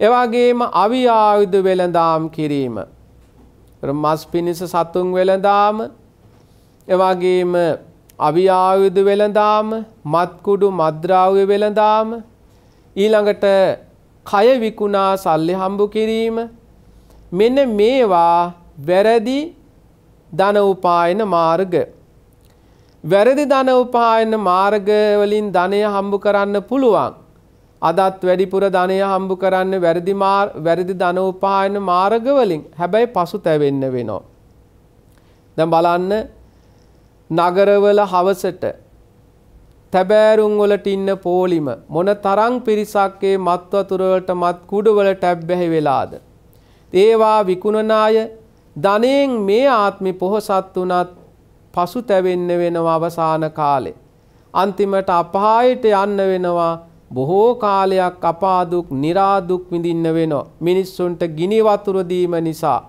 එවාගේම අවි ආයුධ වෙළඳාම් කිරීම. මස් පිණිස සතුන් වෙළඳාම එවාගේම අවිආයුධ වෙළඳාම මත්කුඩු මද්‍රාව්‍ය වෙළඳාම ඊළඟට කය විකුණා සල්ලි හම්බු කිරීම මෙන්න මේවා වැරදි ධන උපායන මාර්ග වැරදි ධන උපායන මාර්ග වලින් ධනය හම්බ කරන්න පුළුවන් අදත් වැඩිපුර ධනය හම්බ කරන්න වැරදි වැරදි ධන උපායන මාර්ග වලින් හැබැයි පසුතැවෙන්න වෙනවා දැන් බලන්න නගරවල හවසට තැබෑරුම් වලට ඉන්න පෝලිම මොන තරම් පිරිසක්ගේ මත් වතුර වලට මත් කුඩු වලට ඇබ්බැහි වෙලාද ඒවා විකුණන අය ධනෙන් මේ ආත්මෙ පොහසත් උනත් පසුතැවෙන්න වෙනවා අවසාන කාලේ අන්තිමට අපායට යන්න වෙනවා බොහෝ කාලයක් අපාදුක් નિરાදුක් විඳින්න වෙනවා මිනිස්සුන්ට ගිනි වතුර දීම නිසා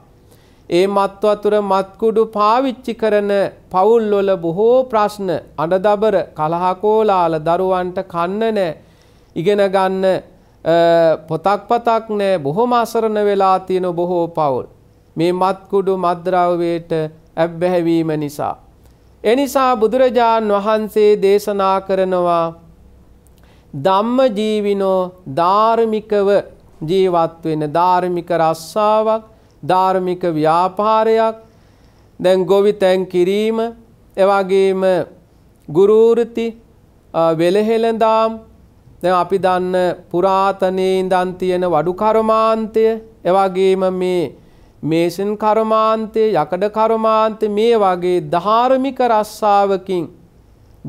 ඒ මත් වතුර මත්කුඩු පාවිච්චි කරන පවුල්වල බොහෝ ප්‍රශ්න අඬදබර කලහකෝලාල දරුවන්ට කන්න නෑ ඉගෙන ගන්න පොතක් පතක් නෑ බොහොම අසරණ වෙලා තියෙන බොහෝ පවුල් මේ මත්කුඩු මද්‍රව්‍යයට ඇබ්බැහැවීම නිසා. එනිසා බුදුරජාන් වහන්සේ දේශනා කරනවා ධම්ම ජීවිනෝ ධාර්මිකව ජීවත් වෙන ධාර්මික රස්සාවක් ධාර්මික ව්‍යාපාරයක් දැන් ගොවි තැන් කිරීම එවාගේම ගුරූෘති වෙළහෙළඳාම් දැන් අපි දන්න පුරාතනයේ ඉඳන් තියෙන වඩු කර්මාන්තය එවාගේම මේ මේෂන් කර්මාන්තය යකඩ කර්මාන්තය මේ වගේ ධාර්මික රස්සාවකින්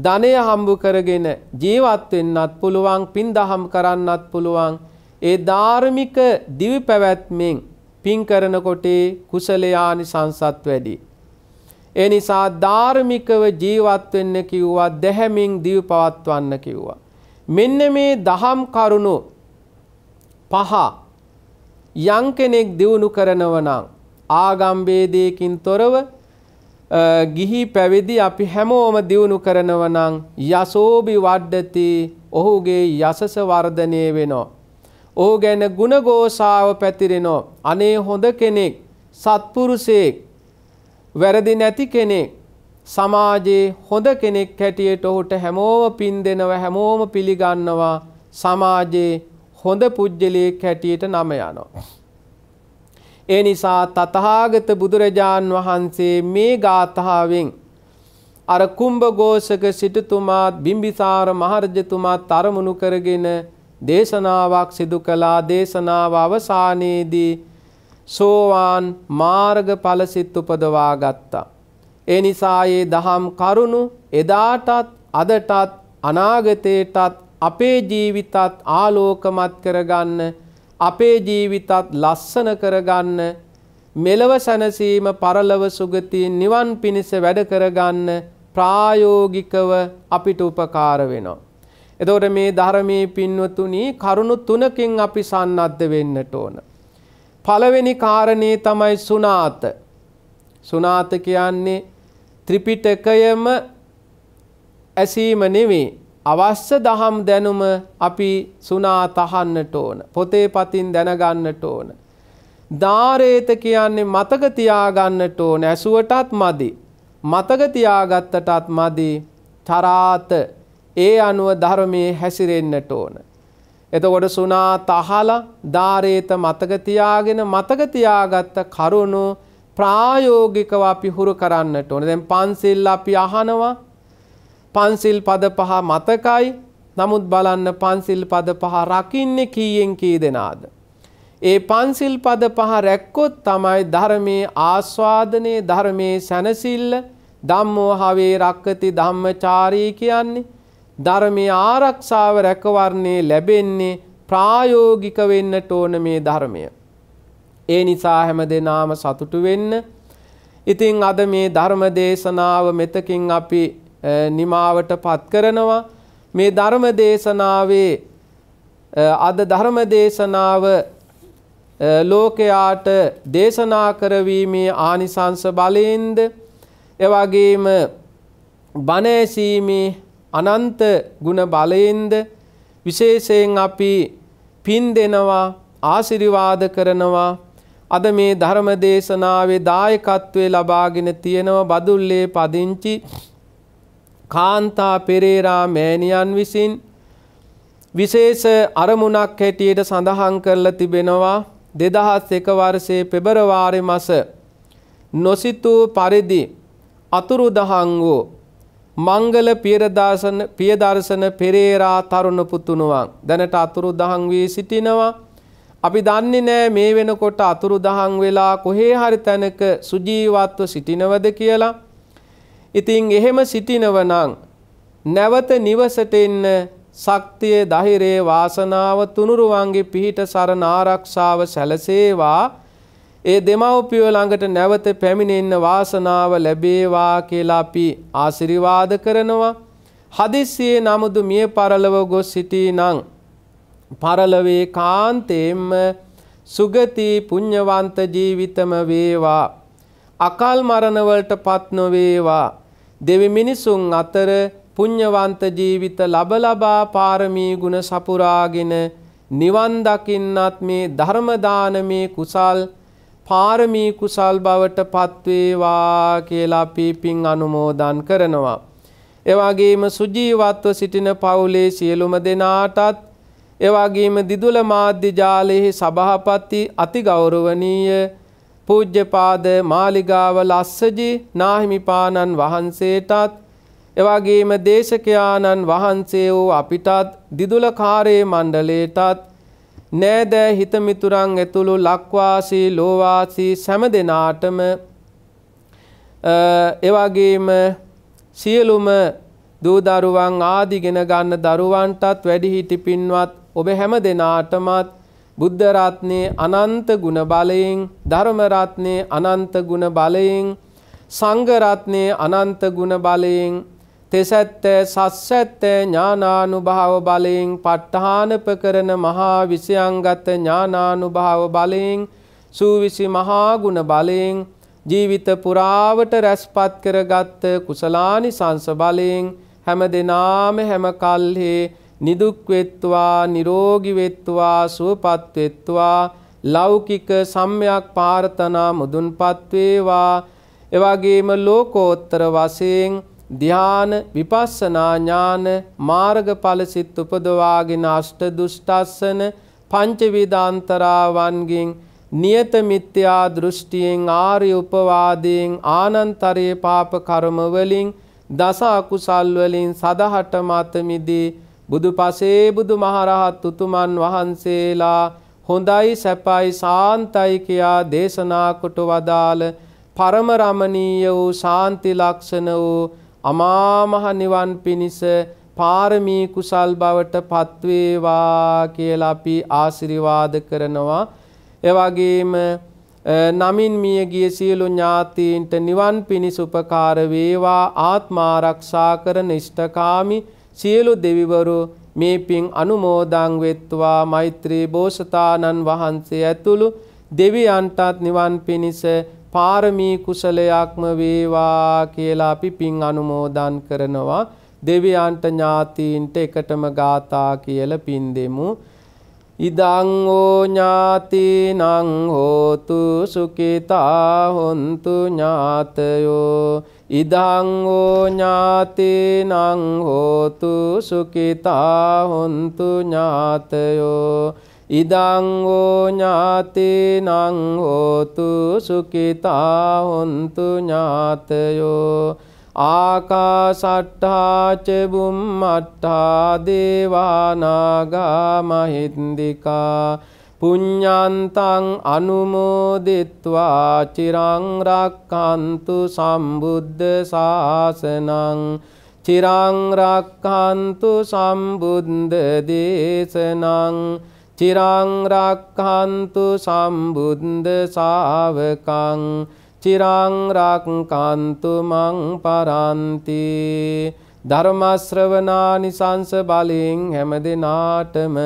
ධනය හම්බු කරගෙන ජීවත් වෙන්නත් පුළුවන් පින් දහම් කරන්නත් පුළුවන් ඒ ධාර්මික දිවි පැවැත්මෙන් පින් කරනකොටේ කුසලයානි සංසත් වැඩි. ඒ නිසා ධාර්මිකව ජීවත් වෙන්න කිව්වා දැහැමින් දිව පවත්වන්න කිව්වා. මෙන්න මේ දහම් කරුණු පහ යම් කෙනෙක් දියුණු කරනව නම් ආගම් ભેදයකින් තොරව ගිහි පැවිදි අපි හැමෝම දියුණු කරනව නම් යසෝබි වඩ්ඩති ඔහුගේ යසස වර්ධනය වෙනවා ඕ ගැන ගුණගෝසාාව පැතිරෙනෝ. අනේ හොඳ කෙනෙක් සත්පුරුසේක් වැරදි නැති කෙනෙක් සමාජයේ හොඳ කෙනෙක් හැටියට ඔහුට හැමෝම පින් දෙනව හැමෝම පිළිගන්නවා සමාජයේ හොඳ පුද්ගලයෙක් හැටියට නම යනවා. ඒ නිසා තතහාගත බුදුරජාන් වහන්සේ මේ ගාථාවෙන් අර කුම්භ ගෝසක සිටුතුමාත් බිම්බිසාර මහරජතුමාත් අරමුණු කරගෙන දේශනාවක් සිදු කළා දේශනාව අවසානයේදී සෝවාන් මාර්ගඵලසිත් උපදවා ගත්තා. ඒ නිසා ඒ දහම් කරුණු එදාටත් අදටත් අනාගතයටත් අපේ ජීවිතත් ආලෝකමත් කරගන්න අපේ ජීවිතත් ලස්සන කරගන්න මෙලව සැනසීම පරලව සුගති නිවන් පිණිස වැඩ කරගන්න ප්‍රායෝගිකව අපිට උපකාර වෙනවා. එතකොට මේ ධර්මයේ පින්වතුනි කරුණු තුනකින් අපි සන්නද්ධ වෙන්නට ඕන. පළවෙනි කාරණේ තමයි සුණාත. සුණාත කියන්නේ ත්‍රිපිටකයම ඇසීම නෙවෙයි. අවශ්‍ය දහම් දැනුම අපි සුණාත අහන්නට ඕන. පොතේ පතින් දැනගන්නට ඕන. ධාරේත කියන්නේ මතක තියාගන්නට ඕන. ඇසුවටත් මදි. මතක තියාගත්තටත් මදි. තරාත ඒ අනුව ධර්මයේ හැසිරෙන්නට ඕන. එතකොට සුනා තහල ධාරේත මතක තියාගෙන මතක තියාගත්ත කරුණු ප්‍රායෝගිකව අපි හුරු කරන්නට ඕන. දැන් පන්සිල් අපි අහනවා. පන්සිල් පද පහ මතකයි. නමුත් බලන්න පන්සිල් පද පහ රකින්නේ කීයෙන් කී දෙනාද? ඒ පන්සිල් පද පහ රැක්කොත් තමයි ධර්මයේ ආස්වාදනයේ ධර්මයේ සැනසෙල්ල ධම්මෝ හවේ රක්කති ධම්මචාරී කියන්නේ ධර්මය ආරක්ෂාව රැකවරණේ ලැබෙන්නේ ප්‍රායෝගික වෙන්නට ඕන මේ ධර්මය. ඒ නිසා හැම දෙනාම සතුටු වෙන්න. ඉතින් අද මේ ධර්ම දේශනාව මෙතකින් අපි නිමාවට පත් කරනවා. මේ ධර්ම දේශනාවේ අද ධර්ම දේශනාව ලෝකයාට දේශනා කරවීමේ ආනිසංස බලයෙන්ද එවැගේම බණ ඇසීමේ අනන්ත ගුණ බලයෙන්ද විශේෂයෙන් අපි පින් දෙනවා ආශිර්වාද කරනවා අද මේ ධර්ම දේශනාවේ දායකත්වයේ ලබාගෙන තියෙනවා බදුල්ලේ පදිංචි කාන්තා පෙරේරා මෑණියන් විසින් විශේෂ අරමුණක් හැටියට සඳහන් කරලා තිබෙනවා 2001 වර්ෂයේ පෙබරවාරි මාස නොසිතූ පරිදි අතුරුදහන් වූ මංගල පියරදාසන පියදර්ශන පෙරේරා තරුණ පුතුණුවන් දැනට අතුරු දහන් වී සිටිනවා. අපි දන්නේ නෑ මේ වෙනකොට අතුරු දහන් වෙලා කොහේ හරි තැනක සුජීවත්ව සිටිනවද කියලා. ඉතින් එහෙම සිටිනවනං නැවත නිවසට එන්න ශක්තිය ධෛර්යය වාසනාව තුනුරුවන්ගේ පිහිට සරණ ආරක්ෂාව සැලසේවා ඒ දෙමව්පිය ළඟට නැවත පැමිණෙන්න වාසනාව ලැබේවා කියලා අපි ආශිර්වාද කරනවා. හදිස්සියේ නමුදු මිය පරලව ගොස් සිටීනම් පරලවේ කාන්තේම සුගති පුඤ්ඤවන්ත ජීවිතම වේවා. අකල් මරණ වලටපත් නොවේවා. දෙවි මිනිසුන් අතර පුඤ්ඤවන්ත ජීවිත ලබ ලබා පාරමී ගුණ සපුරාගෙන නිවන් දකින්නත් මේ ධර්ම දානමේ කුසල් පාරමී කුසල් බවට පත්වේවා කියලා අපි පින් අනුමෝදන් කරනවා. එවාගේම සුජීවත්ව සිටින පවුලේ සියලුම දෙනාටත් එවාගේම දිදුල මාධ්‍ය ජාලයෙහි සභහපති අතිගෞරවනීය පූජ්‍යපාද මාලිගාව ලස්සජි නාහිමිපාණන් වහන්සේටත් එවාගේම දේශකයාණන් වහන්සේ වූ අපිටත් දිදුලකාරයේ මණ්ඩලේටත් නෑදෑ හිතමිතුරන් ඇතුළු ලක්වාසී ලෝවාසී සැම දෙනාටම එවගේම සියලුම දූදරුවන් ආදිගෙන ගන්න දරුවන්ටත් වැඩිහිටි පින්වත් ඔබ හැම දෙනාටමත් බුද්ධ රත්නේ අනන්ත ගුණ බලයෙන් ධර්ම රත්නේ අනන්ත ගුණ බලයෙන් සංඝ රත්නේ අනන්ත ගුණ බලයෙන් තෙසැත්ත සස්සැත්ත ඥානානුභාව බලයෙන් පට්ඨානප කරන මහා විෂයන්ගත ඥානානුභාව බලයෙන් සූවිසි මහා ගුණ බලයෙන් ජීවිත පුරාවට රැස්පත් කරගත් කුසලානි සංස බලයෙන් හැම දෙනාම හැම කල්හි නිදුක් වෙත්වා නිරෝගී වෙත්වා සුවපත් වෙත්වා ලෞකික සම්්‍යක් පාර්ථනා මුදුන්පත් වේවා එවාගේම ලෝකෝත්තර වශයෙන් ධ්‍යාන විපස්සනා ඥාන මාර්ගඵල සිත් උපදවාගෙන අෂ්ට දුෂ්ටස්සන පංචවිධාන්තරාවන්ගෙන් නියත මිත්‍යා දෘෂ්ටියෙන් ආර්ය උපවාදයෙන් ආනන්තරේ පාප කර්ම වලින් දස අකුසල් වලින් සදහට මත මිදී බුදුපසේ බුදුමහරහත් උතුමන් වහන්සේලා හොඳයි සැපයි සාන්තයි කියා දේශනා කොට වදාළ පරම රමණීය වූ ශාන්ති ලක්ෂණ වූ අමාමහ නිවන් පිණිස පාරමී කුසල් බවට පත්වේවා කියලා අපි ආශිර්වාද කරනවා. ඒ වගේම නමින් මිය ගිය සියලු ඥාතීන්ට නිවන් පිණිස උපකාර වේවා ආත්මාරක්ෂා කරන ඉෂ්ඨකාමි සියලු දෙවිවරු මේ පින් අනුමෝදන් වෙත්වා මෛත්‍රී බෝසතාණන් වහන්සේ ඇතුළු දෙවියන්ටත් නිවන් පිණිස පාරමී කුසලයක්ම වේවා කියලා අපි පින් අනුමෝදන් කරනවා දෙවියන්ට ඥාතීන්ට එකටම ගාථා කියල පින් දෙමු. ඉදං ඕ ඥාතිනං හෝතු සුඛිතා හොන්තු ඥාතයෝ ඉදං ඕ ඥාතිනං හෝතු සුඛිතා හොන්තු ඥාතයෝ ඉදං වූ ඥාතිනං හෝතු සුඛිතා හොන්තු ඥාතයෝ ආකාසට්ඨාච බුම්මට්ඨා දේවානාගා මහින්దికා පුඤ්ඤන්තං අනුමෝදිත්වා චිරං රක්칸තු සම්බුද්ධ ශාසනං චිරං රක්칸තු සම්බුද්ධ දේශනං චිරං රක්ඛන්තු සම්බුද්ද ශාවකං චිරං රක්ඛන්තු මං පරන්ති ධර්ම ශ්‍රවණානිසංස බලෙන් හැම දිනාටම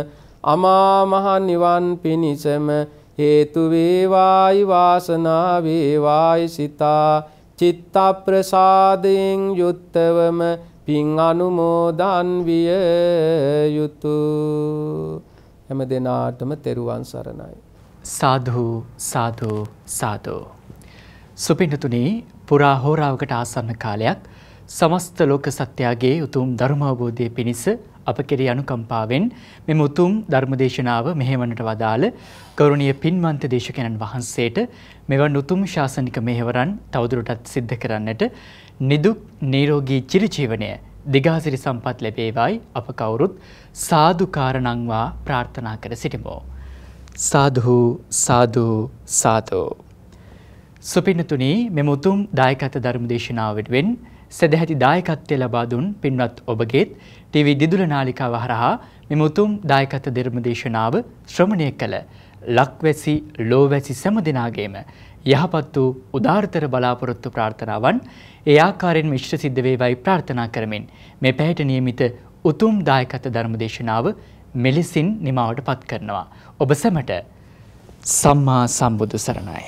අමා මහ නිවන් පිණිසම හේතු වේවායි වාසනා වේවායි සිතා චිත්ත ප්‍රසාදයෙන් යුත්වම පින් අනුමෝදන් විය යුතුය හැම දෙනාටම තෙරුවන් සරණයි. සාධූ සාධූ සාධෝ. සුපිනතුනී පුරා හෝරාවකට ආසන්න කාලයක් සමස්ත ලෝක සත්‍යයාගේ උතුම් ධර්මවබෝධය පිණිස අප කෙරේ අනුකම්පාවෙන් මෙම උතුම් ධර්මදේශනාව මෙහෙවනට වදාළ ගෞරවනීය පින්වන්ත දේශකයන්න් වහන්සේට මෙවන් උතුම් ශාසනික මෙහෙවරන් තවදුරටත් සිද්ධ කරන්නට නිදුක් නිරෝගී චිරජීවනය දිගාසිරි සම්පත් ලැබේවායි අප කවුරුත් සාධකාරණංවා ප්‍රාර්ථනා කර සිටිමෝ. සාධහු සාධූ සාතෝ. සුපිනතුනී මෙමුතුම් දායකත ධර්ම දේශනාවටවෙන් සැදැහැති දායකත්වය ලබාදුන් පින්වත් ඔබගේත් ටීවි දිදුල නාලිකාව හරහා මෙමුතුම් දායකත ධර්මදේශනාව ශ්‍රමණය කළ ලක්වැසි ලෝවැසි සැම දෙනාගේම යහපත් වූ උදාර්තර බලාපොරොත්තු ප්‍රාර්ථනාවන් ඒ ආකාරයෙන් මිශ්‍ර සිද්ධ වේවායි ප්‍රාර්ථනා කරමින් මේ පැයට නියමිත උතුම් දායකත්ව ධර්මදේශනාව මෙලෙසින් නිමාවට පත් කරනවා. ඔබ සැමට සම්මා සම්බුදු සරණයි.